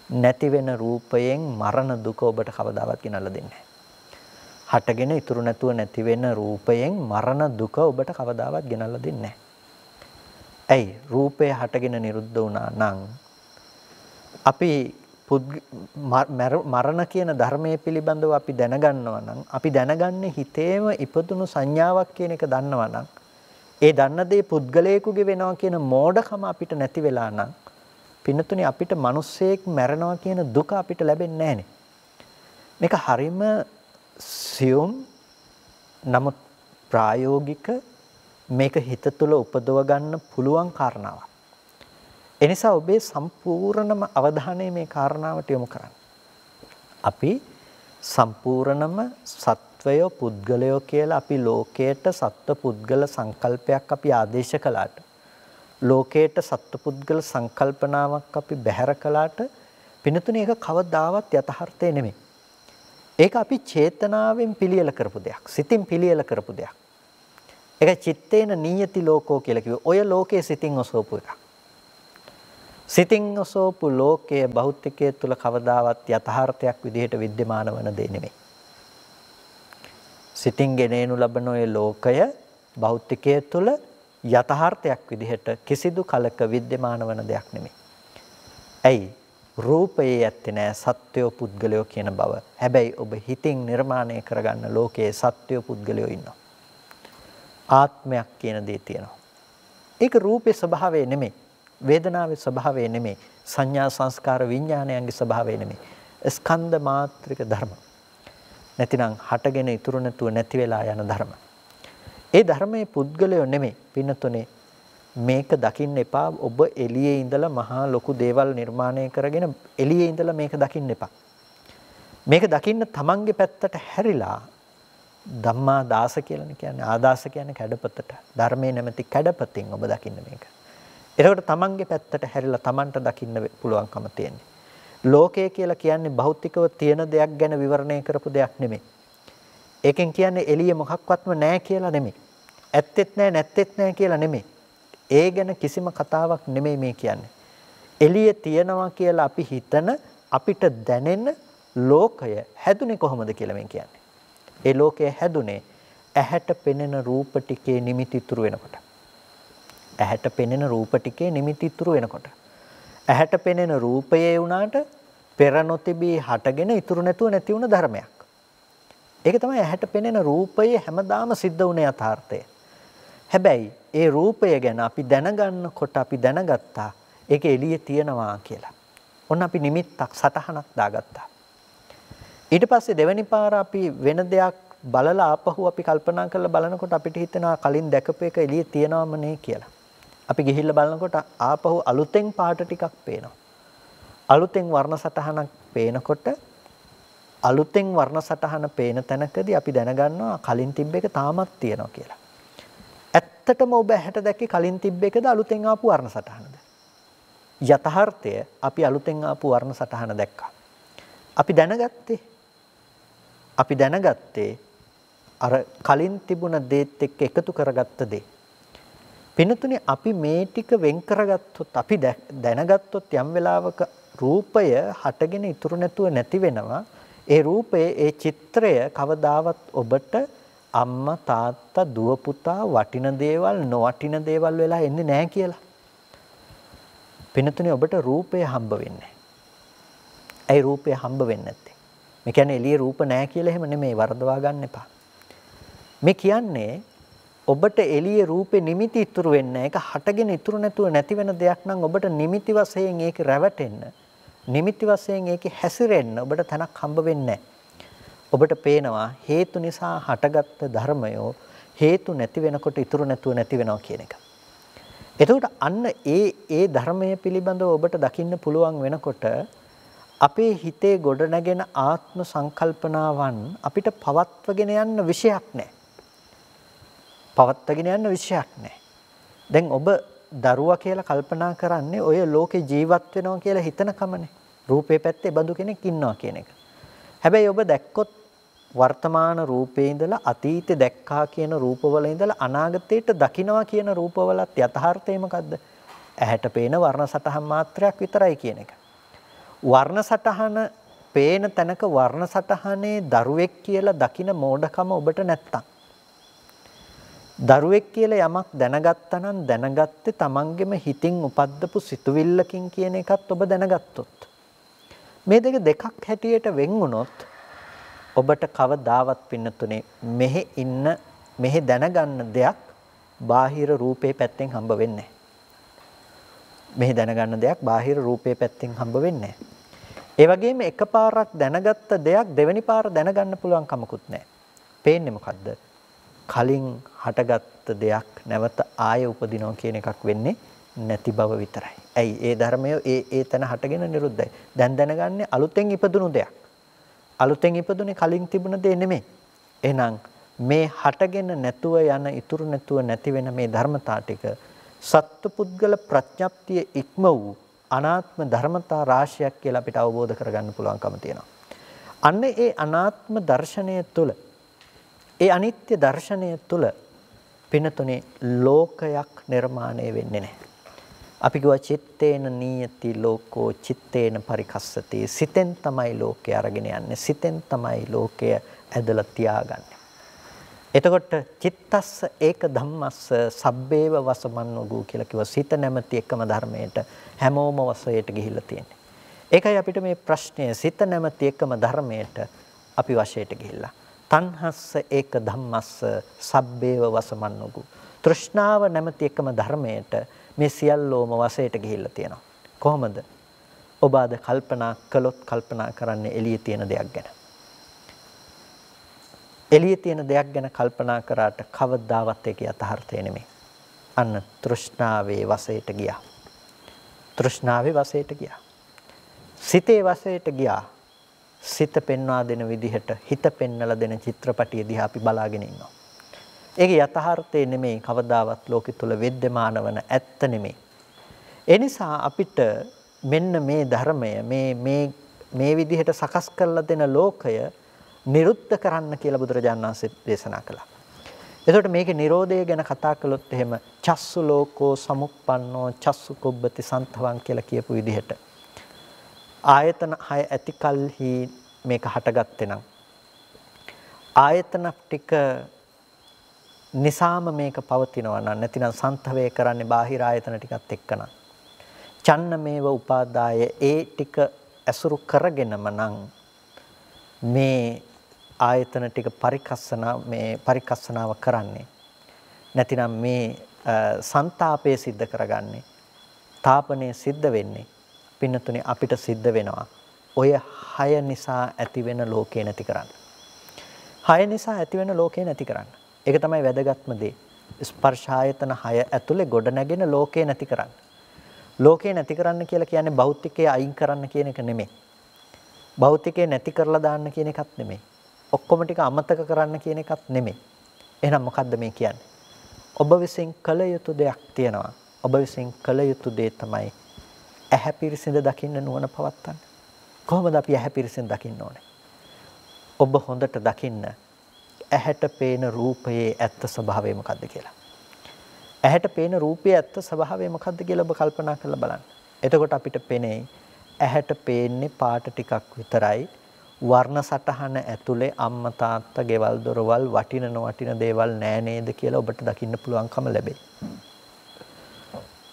නැති වෙන රූපයෙන් මරණ දුක ඔබට කවදාවත් ගෙනල්ලා දෙන්නේ නැහැ. හටගෙන ඉතුරු නැතුව නැති වෙන රූපයෙන් මරණ දුක ඔබට කවදාවත් ගෙනල්ලා දෙන්නේ නැහැ. ඇයි? රූපය හටගෙන නිරුද්ධ වුණා නම් අපි මරණ කියන ධර්මයේ පිළිබඳව අපි දැනගන්නවා නම් අපි දැනගන්නේ හිතේම ඉපදුණු සංඥාවක් කියන එක දන්නවා නම් ඒ දන්න දේ පුද්ගලයෙකුගේ වෙනවා කියන මෝඩකම අපිට නැති වෙලා නම් පින්නතුනේ අපිට මිනිස්සෙක් මැරෙනවා කියන දුක අපිට ලැබෙන්නේ නැහනේ. මේක හරීම සියුම් නමුත් ප්‍රායෝගික මේක හිත තුළ උපදව ගන්න පුළුවන් කාරණාවක්. එනිසා ඔබේ සම්පූර්ණම අවධානය මේ කාරණාවට යොමු කරන්න. අපි සම්පූර්ණම සත්වය පුද්ගලයෝ කියලා අපි ලෝකයට සත්ව පුද්ගල සංකල්පයක් අපි ආදේශ කළාට ලෝකයට සත්ව පුද්ගල සංකල්පනාවක් අපි බැහැර කළාට පිනතුනේ ඒක කවදාවත් යථාර්ථය නෙමෙයි. ඒක අපි චේතනාවෙන් පිළියෙල කරපු දෙයක්. සිතින් පිළියෙල කරපු දෙයක්. ඒක චිත්තේන නීයති ලෝකෝ කියලා කිව්වේ. ඔය ලෝකයේ සිතින් ඔසවපු එකක්. සිතින් ඔසවපු ලෝකයේ භෞතිකයේ තුල කවදාවත් යථාර්ථයක් විදිහට विद्यमान වන දෙ නෙමෙයි. සිතින් ගෙනේනු ලබන ඔය ලෝකය භෞතිකයේ තුල යථාර්ථයක් විදිහට කිසිදු කලක विद्यमान වන දෙයක් නෙමෙයි. ඇයි? රූපයේ ඇත්තේ නෑ සත්වයෝ පුද්ගලයෝ කියන බව. හැබැයි ඔබ හිතින් නිර්මාණය කරගන්න ලෝකයේ සත්වයෝ පුද්ගලයෝ ඉන්නවා. ආත්මයක් කියන දේ තියෙනවා. ඒක රූපේ ස්වභාවය නෙමෙයි. වේදනාවේ ස්වභාවය නෙමෙයි. සංඥා සංස්කාර විඥානයන්ගේ ස්වභාවය නෙමෙයි. ස්කන්ධ මාත්‍රික ධර්ම. නැතිනම් හටගෙන ඉතුරු නැතුව නැති වෙලා යන ධර්ම. ඒ ධර්මයේ පුද්ගලයෝ නෙමෙයි. පින්නතුනේ මේක දකින්න එපා ඔබ එළියේ ඉඳලා මහා ලොකු දේවල් නිර්මාණය කරගෙන එළියේ ඉඳලා මේක දකින්න එපා මේක දකින්න තමන්ගේ පැත්තට හැරිලා ධම්මා දාස කියලා කියන්නේ ආදාස කියන්නේ කැඩපතට ධර්මයේ නැමැති කැඩපතින් ඔබ දකින්න මේක එතකොට තමන්ගේ පැත්තට හැරිලා තමන්ට දකින්න පුළුවන්කම තියෙන්නේ ලෝකය කියලා කියන්නේ භෞතිකව තියෙන දෙයක් ගැන විවරණය කරපු දෙයක් නෙමෙයි ඒකෙන් කියන්නේ එළිය මොකක්වත්ම නැහැ කියලා නෙමෙයි ඇත්තෙත් නැහැ නැත්තෙත් නැහැ කියලා නෙමෙයි ඒ ගැන කිසිම කතාවක් නෙමෙයි මේ කියන්නේ. එළියේ තියනවා කියලා අපි හිතන අපිට දැනෙන ලෝකය හැදුනේ කොහොමද කියලා මේ කියන්නේ. ඒ ලෝකය හැදුනේ ඇහැට පෙනෙන රූප ටිකේ නිමිති ඉතුරු වෙනකොට. ඇහැට පෙනෙන රූප ටිකේ නිමිති ඉතුරු වෙනකොට. ඇහැට පෙනෙන රූපයේ වුණාට පෙර නොතිබී හටගෙන ඉතුරු නැතුව නැති වුණ ධර්මයක්. ඒක තමයි ඇහැට පෙනෙන රූපයේ හැමදාම සිද්ධ වුණ යථාර්ථය. හැබැයි ඒ රූපය ගැන අපි දැනගන්නකොට අපි දැනගත්තා ඒක එළියේ තියෙනවා කියලා. ඔන්න අපි නිමිත්තක් සටහනක් දාගත්තා. ඊට පස්සේ දෙවැනි පාර අපි වෙන දෙයක් බලලා ආපහු අපි කල්පනා කරලා බලනකොට අපිට හිතෙනවා කලින් දැකපු එක එළියේ තියෙනවම නේ කියලා. අපි ගිහිල්ලා බලනකොට ආපහු අලුතෙන් පාට ටිකක් පේනවා. අලුතෙන් වර්ණ සටහනක් පේනකොට අලුතෙන් වර්ණ සටහන පේන තැනකදී අපි දැනගන්නවා කලින් තිබ්බ එක තාමත් තියෙනවා කියලා. ඇත්තටම ඔබ හැට දැක්කේ කලින් තිබ්බ එකද අලුතෙන් ආපු වර්ණ සටහනද? යථාර්ථය අපි අලුතෙන් ආපු වර්ණ සටහන දැක්කා. අපි දැනගත්තේ අපි දැනගත්තේ අර කලින් තිබුණ දේත් එක්ක එකතු කරගත්ත දේ. පිනතුනි අපි මේ ටික වෙන් කරගත්තොත් අපි දැනගත්තොත් යම් වෙලාවක රූපය හටගෙන ඉතුරු නැතුව නැති වෙනවා. ඒ රූපයේ ඒ චිත්‍රය කවදාවත් ඔබට අම්මා තාත්තා දුව පුතා වටින දේවල් නොවටින දේවල් වෙලා එන්නේ නැහැ කියලා. පිනතුනේ ඔබට රූපය හම්බ වෙන්නේ ඇයි රූපය හම්බ වෙන්නේ නැත්තේ? මේ කියන්නේ එළියේ රූප නැහැ කියලා එහෙම නෙමෙයි වරදවා ගන්න එපා. මේ කියන්නේ ඔබට එළියේ රූපේ නිමිති ඉතුරු වෙන්නේ ඒක හටගෙන ඉතුරු නැතුව නැති වෙන දෙයක් නම් ඔබට නිමිති වශයෙන් ඒක රැවටෙන්න නිමිති වශයෙන් ඒකේ හැසිරෙන්න ඔබට තැනක් හම්බ වෙන්නේ නැහැ. ඔබට පේනවා හේතු නිසා හටගත්ත ධර්මයෝ හේතු නැති වෙනකොට ඉතුරු නැතුව නැති වෙනවා කියන එක. එතකොට අන්න ඒ ඒ ධර්මය පිළිබඳව ඔබට දකින්න පුළුවන් වෙනකොට අපේ හිතේ ගොඩනැගෙන ආත්ම සංකල්පනාවන් අපිට පවත්වගෙන යන්න විශයක් නැහැ. පවත්වගෙන යන්න විශයක් නැහැ. දැන් ඔබ දරුවා කියලා කල්පනා කරන්නේ ඔය ලෝකේ ජීවත් වෙනවා කියලා හිතන කමනේ. රූපේ පැත්තේ බඳු කෙනෙක් ඉන්නවා කියන එක. හැබැයි ඔබ දැක්කොත් වර්තමාන රූපේ ඉඳලා අතීතේ දැක්කා කියන රූපවල ඉඳලා අනාගතයට දකිනවා කියන රූපවලත් යථාර්ථය මොකද්ද? ඇහැට පේන වර්ණ සටහන් මාත්‍රයක් විතරයි කියන එක. වර්ණ සටහන පේන තැනක වර්ණ සටහනේ දරුවෙක් කියලා දකින මෝඩකම ඔබට නැත්තම් දරුවෙක් කියලා යමක් දැනගත්තනම් දැනගත්තේ Tamanගෙම හිතින් උපද්දපු සිතුවිල්ලකින් කියන එකත් ඔබ දැනගත්තොත් මේ දෙක දෙකක් හැටියට වෙන් වුණොත් ඔබට කවදාවත් පින්නතුනේ මෙහි ඉන්න මෙහි දැනගන්න දෙයක් බාහිර රූපේ පැත්තෙන් හම්බ වෙන්නේ මෙහි දැනගන්න දෙයක් බාහිර රූපේ පැත්තෙන් හම්බ වෙන්නේ ඒ වගේම එකපාරක් දැනගත්ත දෙයක් දෙවෙනි පාර දැනගන්න පුළුවන් කමකුත් නැහැ. පේන්නේ මොකද්ද? කලින් හටගත්ත දෙයක් නැවත ආයෙ උපදිනවා කියන එකක් වෙන්නේ නැති බව විතරයි. ඇයි? ඒ ධර්මය ඒ ඒ තැන හටගෙන නිරුද්ධයි. දැන් දැනගන්නේ අලුතෙන් ඉපදුණු දෙයක්. අලුතෙන් ඉපදුනේ කලින් තිබුණ දේ නෙමෙයි. එහෙනම් මේ හටගෙන නැතුව යන ඉතුරු නැතුව නැති වෙන මේ ධර්මතා ටික සත්පුද්ගල ප්‍රඥප්තිය ඉක්ම වූ අනාත්ම ධර්මතා රාශියක් කියලා අපිට අවබෝධ කරගන්න පුළුවන්කම තියෙනවා. අන්න ඒ අනාත්ම දර්ශනය තුළ ඒ අනිත්‍ය දර්ශනය තුළ පිනතුනේ ලෝකයක් නිර්මාණය වෙන්නේ නැහැ. අපි කිව්වා චිත්තේන නීයති ලෝකෝ චිත්තේන පරිකස්සති සිතෙන් තමයි ලෝකය අරගෙන යන්නේ සිතෙන් තමයි ලෝකය ඇදලා තියාගන්නේ එතකොට චිත්තස්ස ඒක ධම්මස්ස සබ්බේව වසමන්නෝගු කියලා කිව්වා සිත නැමැති එකම ධර්මයට හැමෝම වශයට ගිහිල්ලා තියෙන්නේ ඒකයි අපිට මේ ප්‍රශ්නය සිත නැමැති එකම ධර්මයට අපි වශයට ගිහිල්ලා තණ්හස්ස ඒක ධම්මස්ස සබ්බේව වසමන්නෝගු තෘෂ්ණාව නැමැති එකම ධර්මයට මේ සියල්ලෝම වශයට ගිහිල්ලා තියෙනවා. කොහොමද? ඔබ අද කල්පනා කළොත් කල්පනා කරන්නේ එළියේ තියෙන දෙයක් ගැන. එළියේ තියෙන දෙයක් ගැන කල්පනා කරාට කවදාවත් ඒක යථාර්ථය නෙමෙයි. අන්න තෘෂ්ණාවේ වශයට ගියා. තෘෂ්ණාවේ වශයට ගියා. සිතේ වශයට ගියා. සිත පෙන්වා දෙන විදිහට හිත පෙන්නලා දෙන චිත්‍රපටිය දිහා අපි බලාගෙන ඉන්නවා. ඒක යථාර්ථය නෙමෙයි කවදාවත් ලෝකෙ තුල विद्यमान වන ඇත්ත නෙමෙයි. ඒ නිසා අපිට මෙන්න මේ ධර්මය මේ මේ මේ විදිහට සකස් කරලා දෙන ලෝකය නිරුද්ධ කරන්න කියලා බුදුරජාණන් වහන්සේ දේශනා කළා. එතකොට මේකේ Nirodhaය ගැන කතා කළොත් එහෙම චස්සු ලෝකෝ සමුප්පන්නෝ චස්සු කුබ්බති සන්තවං කියලා කියපු විදිහට ආයතන 6 ඇති කල්හි මේක හටගත්තේ නම් ආයතන ටික නිසාම මේක පවතිනවා නම් නැතිනම් සන්තවේ කරන්නේ බාහිර ආයතන ටිකත් එක්කනම්. චන්නමේව උපාදාය ඒ ටික ඇසුරු කරගෙනම නම් මේ ආයතන ටික පරිකස්සන මේ පරිකස්සනාව කරන්නේ. නැතිනම් මේ සන්තාපය සිද්ධ කරගන්නේ. තාපනය සිද්ධ වෙන්නේ. පින්නතුනේ අපිට සිද්ධ වෙනවා. ඔය හය නිසා ඇතිවෙන ලෝකේ නැති කරන්න. හය නිසා ඇතිවෙන ලෝකේ නැති කරන්න. ඒක තමයි වැදගත්ම දේ. ස්පර්ශ ආයතන 6 ඇතුලේ ගොඩ නැගෙන ලෝකේ නැති කරන්න. ලෝකේ නැති කරන්න කියලා කියන්නේ භෞතිකයේ අයින් කරන්න කියන එක නෙමෙයි. භෞතිකයේ නැති කරලා දාන්න කියන එකක් නෙමෙයි. ඔක්කොම ටික අමතක කරන්න කියන එකක් නෙමෙයි. එහෙනම් මොකද්ද මේ කියන්නේ? ඔබ විසින් කළ යුතු දෙයක් තියෙනවා. ඔබ විසින් කළ යුතු දේ තමයි ඇහැ පිරිසිඳ දකින්න නුවණ පවත්තන්න. කොහොමද අපි ඇහැ පිරිසිඳ දකින්න ඕනේ? ඔබ හොඳට දකින්න ඇහැට පේන රූපයේ ඇත්ත ස්වභාවය මොකද්ද කියලා. ඇහැට පේන රූපයේ ඇත්ත ස්වභාවය මොකද්ද කියලා ඔබ කල්පනා කරලා බලන්න. එතකොට අපිට පෙනේ ඇහැට පේන්නේ පාට ටිකක් විතරයි. වර්ණ සටහන ඇතුලේ අම්මා තාත්තා ගෙවල් දොරවල් වටින නොවටින දේවල් නෑ නේද කියලා ඔබට දකින්න පුළුවන්කම ලැබෙයි.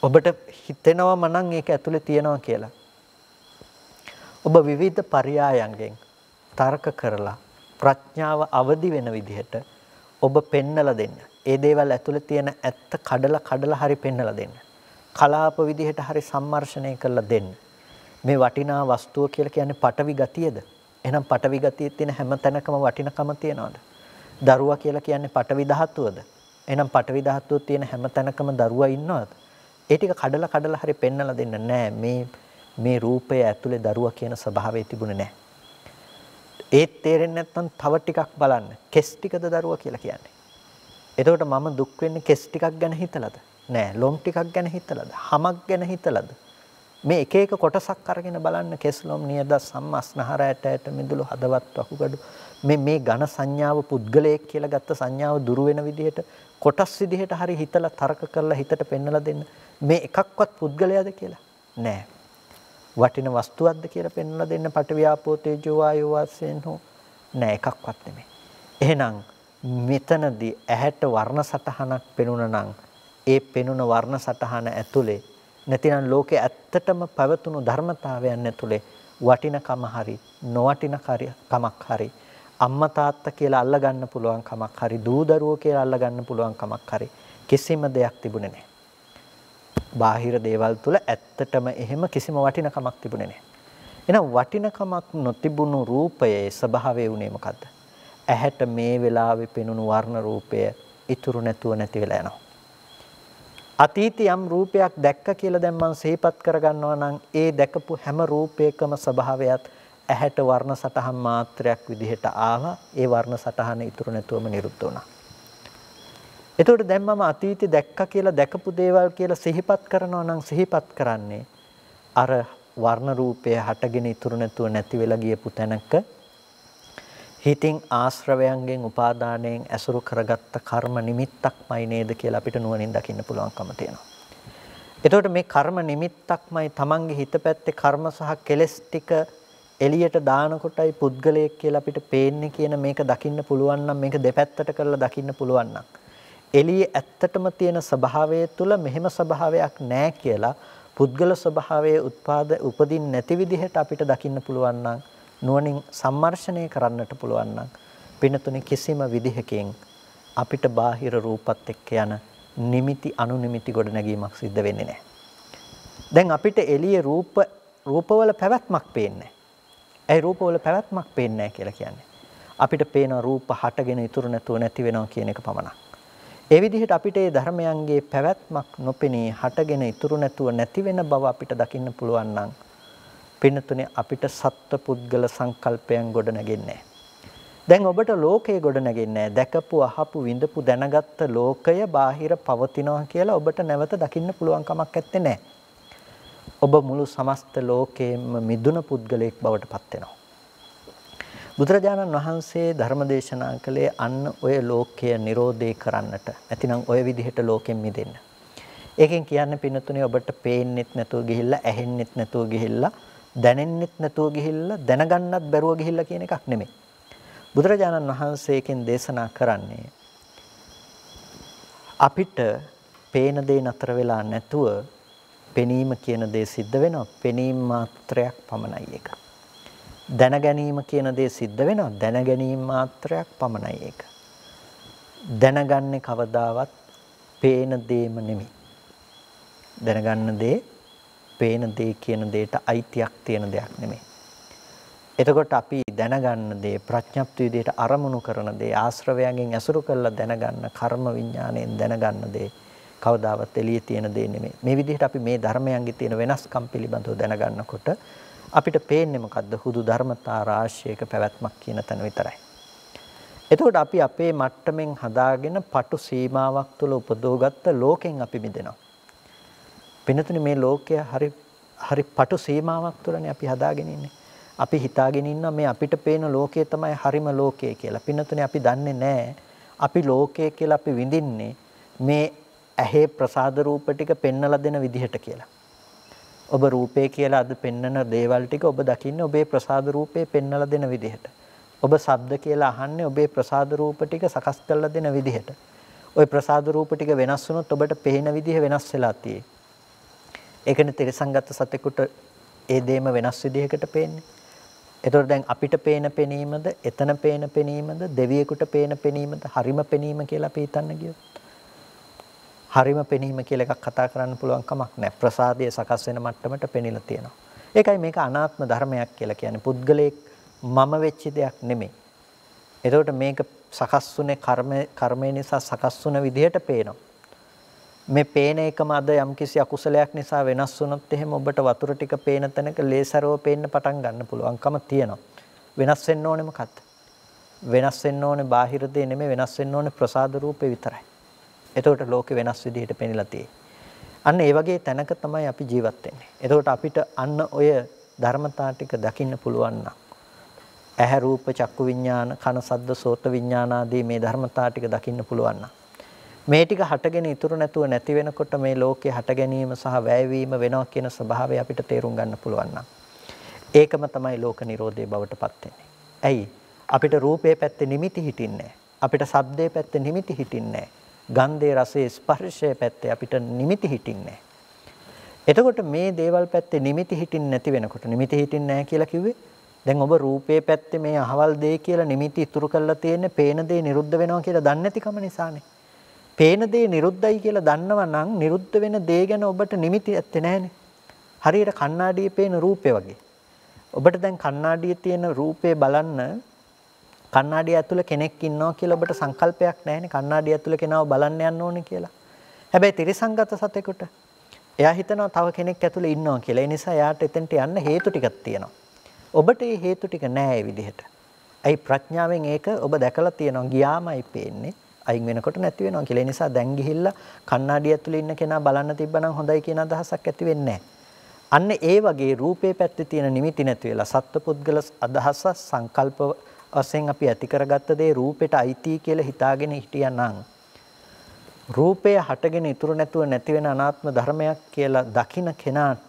ඔබට හිතෙනවා මනම් ඒක ඇතුලේ තියෙනවා කියලා. ඔබ විවිධ පරයායන්ගෙන් තර්ක කරලා ප්‍රඥාව අවදි වෙන විදිහට ඔබ පෙන්නලා දෙන්න. ඒ දේවල් ඇතුළේ තියෙන ඇත්ත කඩලා කඩලා හරි පෙන්නලා දෙන්න. කලාප විදිහට හරි සම්මර්ෂණය කරලා දෙන්න. මේ වටිනා වස්තුව කියලා කියන්නේ පටවි ගතියද? එහෙනම් පටවි ගතියේ තියෙන හැම තැනකම වටිනකම තියනවාද? දරුවා කියලා කියන්නේ පටවි ධාතුවද? එහෙනම් පටවි ධාතුවේ තියෙන හැම තැනකම දරුවා ඉන්නවද? ඒ ටික කඩලා කඩලා හරි පෙන්නලා දෙන්න නෑ මේ මේ රූපය ඇතුලේ දරුවා කියන ස්වභාවය තිබුණේ නෑ. ඒත් තේරෙන්නේ නැත්නම් තව ටිකක් බලන්න. කෙස් ටිකද දරුවා කියලා කියන්නේ. එතකොට මම දුක් වෙන්නේ කෙස් ටිකක් ගැන හිතලාද? නෑ, ලොම් ටිකක් ගැන හිතලාද? හමක් ගැන හිතලාද? මේ එක එක කොටසක් අරගෙන බලන්න කෙස් ලොම් නියද සම්මස්නහර ඇට ඇට මිදුළු හදවත් වකුගඩු මේ මේ ඝන සංඥාව පුද්ගලයෙක් කියලා ගත්ත සංඥාව දුරු වෙන විදිහට කොටස් විදිහට හරි හිතලා තර්ක කරලා හිතට පෙන්නලා දෙන්න මේ එකක්වත් පුද්ගලයාද කියලා නෑ වටින වස්තුවක්ද කියලා පෙන්වලා දෙන්න පටවියාපෝ තේජෝ වායෝ වාසයෙන් හෝ නෑ එකක්වත් නෙමෙයි. එහෙනම් මෙතනදී ඇහැට වර්ණ සටහනක් පෙනුණා නම් ඒ පෙනුන වර්ණ සටහන ඇතුලේ නැතිනම් ලෝකේ ඇත්තටම පැවතුණු ධර්මතාවයන් ඇතුලේ වටිනකම හරි නොවටින කමක් හරි අම්මා තාත්තා කියලා අල්ලගන්න පුළුවන් කමක් හරි දූ දරුවෝ කියලා අල්ලගන්න පුළුවන් කමක් හරි කිසිම දෙයක් තිබුණේ නැහැ. බාහිර දේවල් තුල ඇත්තටම එහෙම කිසිම වටිනකමක් තිබුණේ නැහැ. එහෙනම් වටිනකමක් නොතිබුණු රූපයේ ස්වභාවය උනේ මොකද්ද? ඇහැට මේ වෙලාවේ පෙනුණු වර්ණ රූපය ඉතුරු නැතුව නැති වෙලා යනවා. අතීත යම් රූපයක් දැක්ක කියලා දැන් මම සිහිපත් කරගන්නවා නම් ඒ දැකපු හැම රූපයකම ස්වභාවයත් ඇහැට වර්ණ සටහන් මාත්‍රයක් විදිහට ආවා ඒ වර්ණ සටහන ඉතුරු නැතුවම නිරුද්ධ වුණා. එතකොට දැන් මම අතීතේ දැක්කා කියලා දැකපු දේවල් කියලා සිහිපත් කරනවා නම් සිහිපත් කරන්නේ අර වර්ණ රූපය හටගෙන ඉතුරු නැතුව නැති වෙලා ගියපු තැනක හිතින් ආශ්‍රවයන්ගෙන් උපාදානයෙන් ඇසුරු කරගත්ත කර්ම නිමිත්තක්මයි නේද කියලා අපිට නුවණින් දකින්න පුළුවන්කම තියෙනවා. එතකොට මේ කර්ම නිමිත්තක්මයි Tamange හිත පැත්තේ කර්ම සහ කෙලෙස් ටික එළියට දානකොටයි පුද්ගලයෙක් කියලා අපිට පේන්නේ කියන මේක දකින්න පුළුවන් නම් මේක දෙපැත්තට කරලා දකින්න පුළුවන් නම් එළියේ ඇත්තටම තියෙන ස්වභාවය තුළ මෙහෙම ස්වභාවයක් නැහැ කියලා පුද්ගල ස්වභාවයේ උත්පාද උපදින් නැති විදිහට අපිට දකින්න පුළුවන් නම් නුවණින් සම්මර්ෂණය කරන්නට පුළුවන් නම් පිනතුනේ කිසිම විදිහකින් අපිට බාහිර රූපත් එක්ක යන නිමිති අනුනිමිති ගොඩනැගීමක් සිද්ධ වෙන්නේ නැහැ. දැන් අපිට එළියේ රූප රූපවල පැවැත්මක් පේන්නේ ඇයි රූපවල පැවැත්මක් පේන්නේ කියලා කියන්නේ? අපිට පේන රූප හටගෙන ඉතුරු නැතුව නැති වෙනවා කියන එක පමණයි. ඒ විදිහට අපිට මේ ධර්මයන්ගේ පැවැත්මක් නොපෙනී හටගෙන ඉතුරු නැතුව නැති වෙන බව අපිට දකින්න පුළුවන් නම් පින්නතුනේ අපිට සත්ත්ව පුද්ගල සංකල්පයන් ගොඩ නැගෙන්නේ දැන් ඔබට ලෝකය ගොඩ නැගෙන්නේ දැකපු අහපු විඳපු දැනගත්ත ලෝකය බාහිර පවතිනවා කියලා ඔබට නැවත දකින්න පුළුවන් කමක් නැත්තේ නෑ. ඔබ මුළු සමස්ත ලෝකයෙන්ම මිදුන පුද්ගලයෙක් බවට පත් වෙනවා. බුදුරජාණන් වහන්සේ ධර්ම දේශනා කළේ අන්න ඔය ලෝකය නිරෝධය කරන්නට. නැතිනම් ඔය විදිහට ලෝකෙන් මිදෙන්න. ඒකෙන් කියන්නේ පින්නතුනේ ඔබට පේන්නෙත් නැතුව ගිහිල්ලා, ඇහෙන්නෙත් නැතුව ගිහිල්ලා, දැනෙන්නෙත් නැතුව ගිහිල්ලා, දැනගන්නත් බැරුව ගිහිල්ලා කියන එකක් නෙමෙයි. බුදුරජාණන් වහන්සේකෙන් දේශනා කරන්නේ අපිට පේන දේ නතර වෙලා නැතුව පෙනීම කියන දේ සිද්ධ වෙනවා. පෙනීම මාත්‍රයක් පමණයි ඒක. දැන ගැනීම කියන දේ සිද්ධ වෙනවා දැන ගැනීම මාත්‍රයක් පමණයි ඒක. දැනගන්නේ කවදාවත් පේන දේම නෙමෙයි. දැනගන්න දේ පේන දේ කියන දේට අයිතියක් තියෙන දෙයක් නෙමෙයි. එතකොට අපි දැනගන්න දේ ප්‍රඥප්ති විදියට අරමුණු කරන දේ ආශ්‍රවයෙන් ඇසුරු කරලා දැනගන්න කර්ම විඥාණයෙන් දැනගන්න දේ කවදාවත් එළියේ තියෙන දේ නෙමෙයි. මේ විදිහට අපි මේ ධර්මයන්ගේ තියෙන වෙනස්කම් පිළිබඳව දැනගන්නකොට අපිට පේන්නේ මොකද්ද හුදු ධර්මතා රාශියක පැවැත්මක් කියන තැන විතරයි. එතකොට අපි අපේ මට්ටමින් හදාගෙන පටු සීමාවක් තුළ උපදෝගත්ත ලෝකෙන් අපි මිදෙනවා. පිනතුනේ මේ ලෝකය හරි හරි පටු සීමාවක් තුළනේ අපි හදාගෙන ඉන්නේ. අපි හිතාගෙන ඉන්නවා මේ අපිට පේන ලෝකය තමයි හරිම ලෝකය කියලා. පින්නතුනේ අපි දන්නේ නැහැ. අපි ලෝකය කියලා අපි විඳින්නේ මේ ඇහි ප්‍රසාද රූප ටික පෙන්නලා දෙන විදිහට කියලා. ඔබ රූපේ කියලා අද පෙන්නන දේවල් ටික ඔබ දකින්නේ ඔබේ ප්‍රසාද රූපේ පෙන්වලා දෙන විදිහට. ඔබ ශබ්ද කියලා අහන්නේ ඔබේ ප්‍රසාද රූප ටික සකස් කරලා දෙන විදිහට. ওই ප්‍රසාද රූප ටික වෙනස් වුණොත් ඔබට පේන විදිහ වෙනස් වෙලා තියෙයි. ඒකනේ තිරසංගත සතෙකුට ඒ දෙයම වෙනස් විදිහකට පේන්නේ. එතකොට දැන් අපිට පේන පෙනීමද එතන පේන පෙනීමද දෙවියෙකුට පේන පෙනීමද හරිම පෙනීම කියලා අපි හිතන්න ගියොත් හරිම පෙනීම කියලා එකක් කතා කරන්න පුළුවන් කමක් නැහැ. ප්‍රසාදය සකස් වෙන මට්ටමට පෙනිලා තියෙනවා. ඒකයි මේක අනාත්ම ධර්මයක් කියලා කියන්නේ. පුද්ගලයෙක් මම වෙච්ච දෙයක් නෙමෙයි. එතකොට මේක සකස් වුනේ කර්ම කර්මය නිසා සකස් වුන විදිහට පේනවා. මේ පේන එකම අද යම්කිසි අකුසලයක් නිසා වෙනස් වුණොත් එහෙම ඔබට වතුර ටික පේන තැනක ලේසරව පේන්න පටන් ගන්න පුළුවන්කම තියෙනවා. වෙනස් වෙන්න ඕනේ මොකක්ද? වෙනස් වෙන්න ඕනේ බාහිර දේ නෙමෙයි වෙනස් වෙන්න ඕනේ ප්‍රසාද රූපේ විතරයි. එතකොට ලෝකෙ වෙනස් විදිහට පෙනිලා අන්න ඒ වගේ තැනක තමයි අපි ජීවත් වෙන්නේ. එතකොට අපිට අන්න ඔය ධර්මතා ටික දකින්න පුළුවන් නම් ඇහැ රූප චක්කු විඥාන කන සද්ද සෝත විඥාන ආදී මේ ධර්මතා ටික දකින්න පුළුවන් නම් මේ ටික හටගෙන ඉතුරු නැතුව නැති වෙනකොට මේ ලෝකේ හට ගැනීම සහ වැයවීම වෙනවා කියන ස්වභාවය අපිට තේරුම් ගන්න පුළුවන් නම් ඒකම තමයි ලෝක නිරෝධයේ බවට පත් ඇයි අපිට රූපේ පැත්තේ නිමිති හිටින්නේ අපිට සද්දේ පැත්තේ නිමිති හිටින්නේ ගන්ධයේ රසයේ ස්පර්ශයේ පැත්තේ අපිට නිමිති හිටින්නේ එතකොට මේ දේවල් පැත්තේ නිමිති හිටින්නේ නැති වෙනකොට නිමිති හිටින්නේ නැහැ කියලා කිව්වේ දැන් ඔබ රූපයේ පැත්තේ මේ අහවල් දේ කියලා නිමිති ඉතුරු කරලා තියෙන්නේ පේන දේ නිරුද්ධ වෙනවා කියලා දන්නේ නැතිකම නිසානේ. පේන දේ නිරුද්ධයි කියලා දන්නව නම් නිරුද්ධ වෙන දේ ගැන ඔබට නිමිති ඇත්තේ නැහනේ. හරියට කණ්ණාඩියේ පේන රූපය වගේ. ඔබට දැන් කණ්ණාඩියේ තියෙන රූපේ බලන්න කණ්ණාඩිය ඇතුළ කෙනෙක් ඉන්නවා කියලා ඔබට සංකල්පයක් නැහැනේ කණ්ණාඩිය ඇතුළ කෙනාව බලන්න යන්න ඕනේ කියලා. හැබැයි තිරිසංගත සතෙකුට එයා හිතනවා තව කෙනෙක් ඇතුළේ ඉන්නවා කියලා. ඒ නිසා එයාට එතෙන්ට යන්න හේතු ටිකක් තියෙනවා. ඔබට ඒ හේතු ටික නැහැ විදිහට. ඇයි ප්‍රඥාවෙන් ඒක ඔබ දැකලා තියෙනවා ගියාමයි පේන්නේ. අයින් වෙනකොට නැති වෙනවා කියලා. ඒ නිසා දැන් ගිහිල්ලා කණ්ණාඩිය ඇතුළේ ඉන්න කෙනා බලන්න තිබ්බනම් හොඳයි කියන අදහසක් ඇති වෙන්නේ අන්න ඒ වගේ රූපේ පැත්තේ තියෙන නිමිති නැති වෙලා සත්පුද්ගල අදහස සංකල්ප වශයෙන් අපි ඇති කරගත්ත දේ රූපෙට අයිති කියලා හිතාගෙන හිටියනම් රූපය හටගෙන ඉතුරු නැතුව නැති වෙන අනාත්ම ධර්මයක් කියලා දකින කෙනාට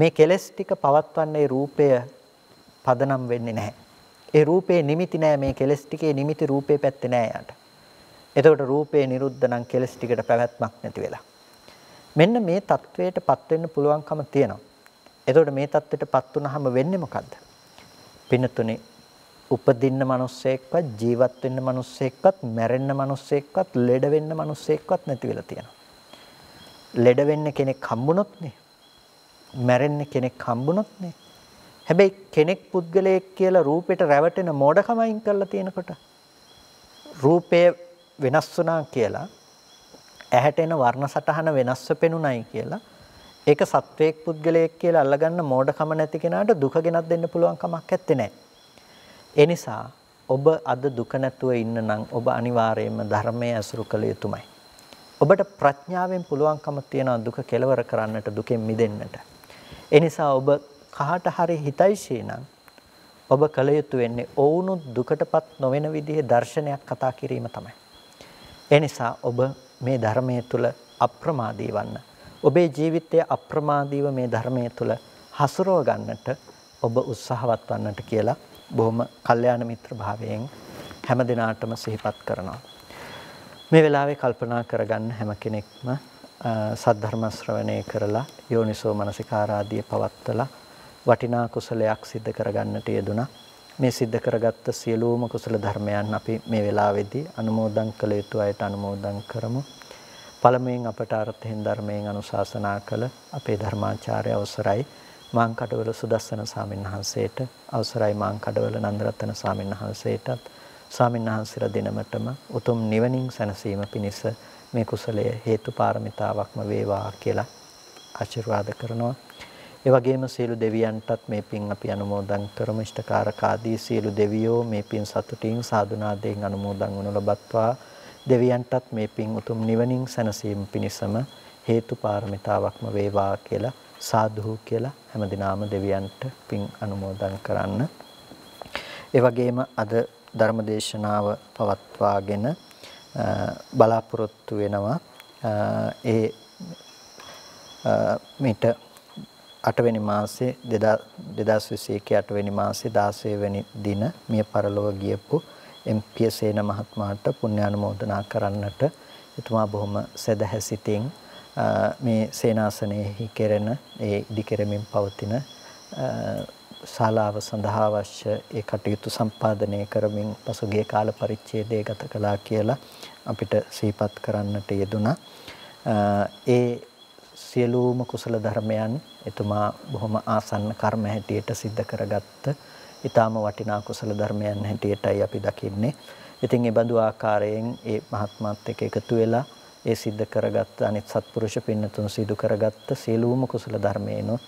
මේ කෙලස් ටික පවත්වන්නේ රූපය පදනම් වෙන්නේ නැහැ. ඒ රූපේ නිමිති නෑ මේ කෙලස් ටිකේ නිමිති රූපේ පැත්තේ නෑ යාට. එතකොට රූපේ නිරුද්ධ නම් කෙලස් ටිකට පැවැත්මක් නැති වෙලා. මෙන්න මේ தത്വයටපත් වෙන්න පුළුවන්කම තියෙනවා. එතකොට මේ தത്വයටපත් වුනහම වෙන්නේ මොකද්ද? පින්නතුනේ උපදින්න මිනිස්සෙක්වත් ජීවත් වෙන්න මිනිස්සෙක්වත් මැරෙන්න මිනිස්සෙක්වත් ලෙඩ වෙන්න මිනිස්සෙක්වත් නැති වෙලා තියෙනවා. ලෙඩ වෙන්න කෙනෙක් හම්බුනොත් නේ. මැරෙන්න කෙනෙක් හම්බුනොත් නේ. හැබැයි කෙනෙක් පුද්ගලයෙක් කියලා රූපෙට රැවටෙන මෝඩකම අයින් කරලා තියෙනකොට රූපය වෙනස් වුණා කියලා ඇහැට එන වර්ණ සටහන වෙනස්ව පෙනුණයි කියලා ඒක සත්වයක් පුද්ගලයෙක් කියලා අල්ලගන්න මෝඩකම නැති කෙනාට දුක ගෙනත් දෙන්න පුළුවන් කමක් නැත්තේ නෑ. ඒ නිසා ඔබ අද දුක නැතුව ඉන්න නම් ඔබ අනිවාර්යයෙන්ම ධර්මයේ අසුරු කළ යුතුමයි. ඔබට ප්‍රඥාවෙන් පුළුවන්කම තියෙනවා දුක කෙලවර කරන්නට දුකෙන් මිදෙන්නට. ඒ නිසා ඔබ කහට හරි හිතයිෂී නම් ඔබ කල යුතු වෙන්නේ ඔවුනුත් දුකටපත් නොවන විදිහේ දර්ශනයක් කතා කිරීම තමයි. ඒ නිසා ඔබ මේ ධර්මයේ තුල අප්‍රමාදී වන්න. ඔබේ ජීවිතය අප්‍රමාදීව මේ ධර්මයේ තුල හසුරව ගන්නට ඔබ උත්සාහවත් වන්නට කියලා බොහොම කල්යාණ මිත්‍ර භාවයෙන් හැම දිනාටම සිහිපත් කරනවා. මේ වෙලාවේ කල්පනා කරගන්න හැම කෙනෙක්ම සද්ධර්ම ශ්‍රවණය කරලා යෝනිසෝ මනසිකාරාදිය පවත්තලා වටිනා කුසලයක් සිද්ධ කරගන්නට යෙදුනා. මේ සිද්ධ කරගත්ත සියලුම කුසල ධර්මයන් අපි මේ වෙලාවේදී අනුමෝදන් කළ යුතු අයට අනුමෝදන් කරමු. පළමුවෙන් අපට අර්ථයෙන් ධර්මයෙන් අනුශාසනා කළ අපේ ධර්මාචාර්ය අවසරයි මාංකඩවල සුදස්සන සාමින් වහන්සේට අවසරයි මාංකඩවල නන්දරත්න සාමින් වහන්සේටත් සාමින් වහන්සේලා දිනමටම උතුම් නිවනින් සැනසීම පිණිස මේ කුසලය හේතු පාරමිතාවක්ම වේවා කියලා ආශිර්වාද කරනවා. ඒ වගේම සියලු දෙවියන්ටත් මේ පින් අපි අනුමෝදන් කරමු ඉෂ්ඨකාරකාදී සියලු දෙවියෝ මේ පින් සතුටින් සාදුනාදයෙන් අනුමෝදන් වනු ලබත්වා දෙවියන්ටත් මේ පින් උතුම් නිවනින් සැනසීම පිණිසම හේතු පාරමිතාවක්ම වේවා කියලා සාදු කියලා හැමදිනාම දෙවියන්ට පින් අනුමෝදන් කරන්න. ඒ වගේම අද ධර්මදේශනාව පවත්වාගෙන බලාපොරොත්තු වෙනවා ඒ මිට අටවැනි මාසේ 2021 අටවැනි මාසේ 16 වෙනි දින මිය පරලොව ගියපු එම්.පී. සේන මහත්මයාට පුණ්‍යානුමෝදනා කරන්නට එතුමා බොහොම සදහැසිතින් මේ සේනාසනයෙහි කෙරෙන ඒ ඉදිකෙරමින් පවතින ශාලාව සඳහා අවශ්‍ය ඒ කටයුතු සම්පාදනය කරමින් පසුගිය කාල පරිච්ඡේදයේ ගත කළා කියලා අපිට සිහිපත් කරන්නට යෙදුනා. ඒ සියලුම කුසල ධර්මයන් එතුමා බොහොම ආසන්න කර්ම හැටියට සිද්ධ කරගත්ත ඊටාම වටිනා කුසල ධර්මයන් හැටියටයි අපි දකින්නේ. ඉතින් ඒ බඳු ආකාරයෙන් ඒ මහත්මාත් එක්ක එකතු වෙලා ඒ සිද්ධ කරගත් අනිත් සත්පුරුෂ පින්නතුන් සිදු කරගත්ත සියලුම කුසල ධර්මේනොත්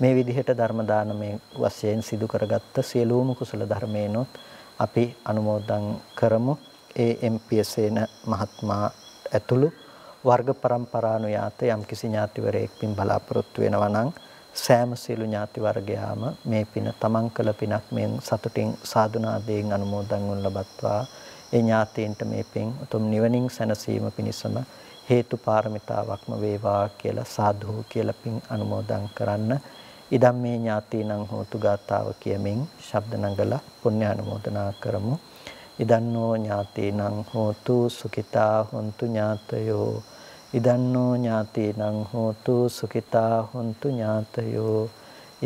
මේ විදිහට ධර්ම දානමේ වශයෙන් සිදු කරගත්ත සියලුම කුසල ධර්මේනොත් අපි අනුමෝදන් කරමු ඒ MPS එන මහත්මයා ඇතුළු වර්ග પરම්පරානුයාත යම්කිසි ඥාතිවරයෙක් පින් බලාපොරොත්තු වෙනවා නම් සෑම සියලු ඥාති වර්ගයාම මේ පින තමන් කළ පිනක් මෙන් සතුටින් සාදුනාදයෙන් අනුමෝදන් වුන් ලබත්වා ඒ ඥාතීන්ට මේ පින් උතුම් නිවනින් සැනසීම පිණිසම හේතු පාරමිතාවක්ම වේවා කියලා සාදු කියලා පින් අනුමෝදන් කරන්න ඉදම් මේ ඥාතීනං හෝතු ගාතාව කියමින් ශබ්ද නගලා පුණ්‍ය අනුමෝදනා කරමු ඉදන්නෝ ඥාතීනං හෝතු සුඛිතා හොන්තු ඥාතයෝ ඉදන්නෝ ඥාතීනං හෝතු සුඛිතා හොන්තු ඥාතයෝ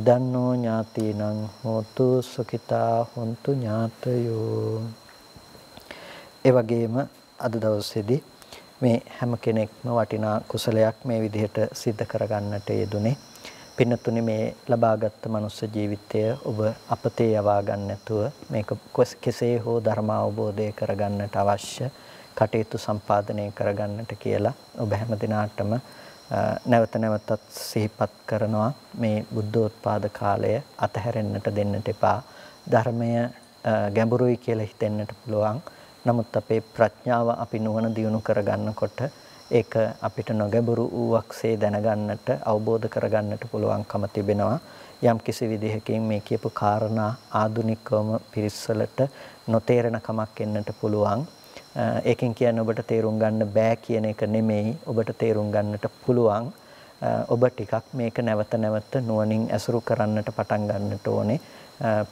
ඉදන්නෝ ඥාතීනං හෝතු සුඛිතා හොන්තු ඥාතයෝ ඒ වගේම අද දවසේදී මේ හැම කෙනෙක්ම වටිනා කුසලයක් මේ විදිහට සිද්ධ කරගන්නට යෙදුනේ. පින්නතුනි මේ ලබාගත් මනුස්ස ජීවිතය ඔබ අපතේ යවා ගන්නැතුව මේක කෙසේ හෝ ධර්ම අවබෝධය කරගන්නට අවශ්‍ය කටයුතු සම්පාදනය කරගන්නට කියලා ඔබ හැම දිනාටම නැවත නැවතත් සිහිපත් කරනවා මේ බුද්ධෝත්පාද කාලය අතහැරෙන්නට දෙන්නට එපා ධර්මය ගැඹුරුයි කියලා හිතෙන්නට පුළුවන් නමුත් අපේ ප්‍රඥාව අපි නුවණ දියුණු කරගන්නකොට ඒක අපිට නොගැඹුරු වූවක්සේ දැනගන්නට අවබෝධ කරගන්නට පුළුවන්කම තිබෙනවා. යම් කිසි විදිහකින් මේ කියපු කාරණා ආදුනිකවම පිරිස්සලට නොතේරෙන කමක් එන්නට පුළුවන්. ඒකෙන් කියන්නේ ඔබට තේරුම් ගන්න බෑ කියන එක නෙමෙයි. ඔබට තේරුම් ගන්නට පුළුවන්. ඔබ ටිකක් මේක නැවත නැවත නුවණින් ඇසුරු කරන්නට පටන් ගන්නට ඕනේ.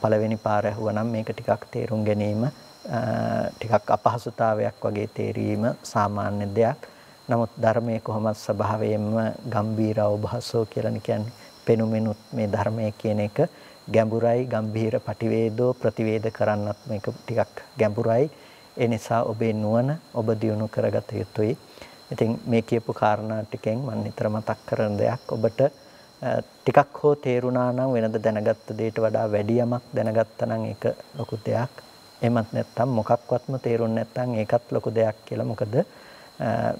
පළවෙනි පාර ඇහුවනම් මේක ටිකක් තේරුම් ගැනීම ටිකක් අපහසුතාවයක් වගේ තේරීම සාමාන්‍ය දෙයක්. නමුත් ධර්මයේ කොහොමත් ස්වභාවයෙන්ම ගම්බීර අවබෝසෝ කියලානේ කියන්නේ. පෙනුමෙනුත් මේ ධර්මයේ කියන එක ගැඹුරයි, ගම්බීර පටිවේදෝ ප්‍රතිවේද කරන්නත් මේක ටිකක් ගැඹුරයි. ඒ නිසා ඔබේ නුවණ ඔබ දියුණු කරගත යුතුයි. ඉතින් මේ කියපු කාරණා ටිකෙන් මම නිතර මතක් කරන දෙයක් ඔබට ටිකක් හෝ තේරුණා නම් වෙනද දැනගත්ත දෙයට වඩා වැඩි යමක් දැනගත්තා නම් ඒක ලොකු දෙයක්. එහෙමත් නැත්නම් මොකක්වත්ම තේරුන්නේ නැත්නම් ඒකත් ලොකු දෙයක් කියලා. මොකද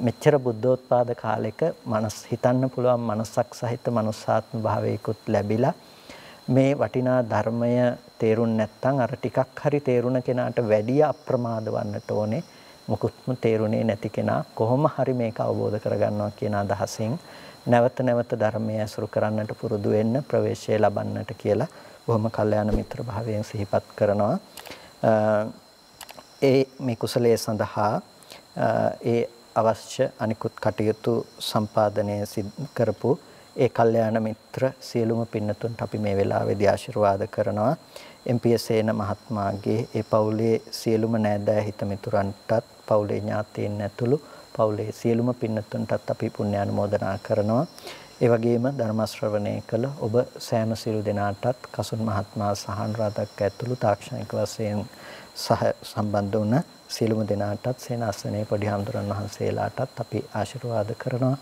මෙච්චර බුද්ධෝත්පාද කාලෙක මනස් හිතන්න පුළුවන් මනසක් සහිත මනුස්සාත්ම භාවයකුත් ලැබිලා මේ වටිනා ධර්මය තේරුම් නැත්නම් අර ටිකක් හරි තේරුණ කෙනාට වැඩිය අප්‍රමාද වන්නට ඕනේ. මොකුත්ම තේරුණේ නැති කෙනා කොහොම හරි මේක අවබෝධ කරගන්නවා කියන අදහසින් නැවත නැවත ධර්මය ඇසුරු කරන්නට පුරුදු වෙන්න ප්‍රවේශය ලබන්නට කියලා බොහොම කල්යාණ මිත්‍ර භාවයෙන් සිහිපත් කරනවා. ඒ මේ කුසලයේ සඳහා ඒ අවශ්‍ය අනිකුත් කටයුතු සම්පාදනය කරපු ඒ කල්යාණ මිත්‍ර සියලුම පින්නතුන්ට අපි මේ වෙලාවේදී ආශිර්වාද කරනවා. MPS සේන මහත්මයාගේ ඒ පවුලේ සියලුම නෑදෑ හිතමිතුරන්ටත් පවුලේ ඥාතීන් ඇතුළු පවුලේ සියලුම පින්නතුන්ටත් අපි පුණ්‍ය ආනුමෝදනා කරනවා. ඒ වගේම ධර්ම ශ්‍රවණය කළ ඔබ සෑම සිළු දෙනාටත් කසුන් මහත්මයා සහ අනුරාධක් ඇතුළු තාක්ෂණික වශයෙන් සහ සම්බන්ධ වුණ සියලුම දෙනාටත් සේනාසනයේ පොඩි හඳුරන් වහන්සේලාටත් අපි ආශිර්වාද කරනවා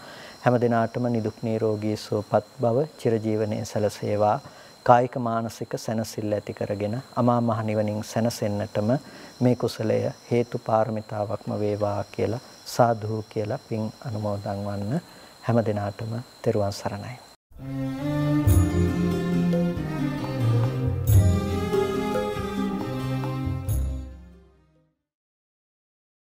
හැම දිනාටම නිදුක් නිරෝගී සුවපත් බව චිරජීවනයේ සැලසේවා කායික මානසික සැනසෙල්ල ඇති කරගෙන අමා මහ නිවනින් සැනසෙන්නටම මේ කුසලය හේතු පාරමිතාවක්ම වේවා කියලා සාදු කියලා පින් අනුමෝදන් වන්න හැම දිනාටම තෙරුවන් සරණයි. Thank you.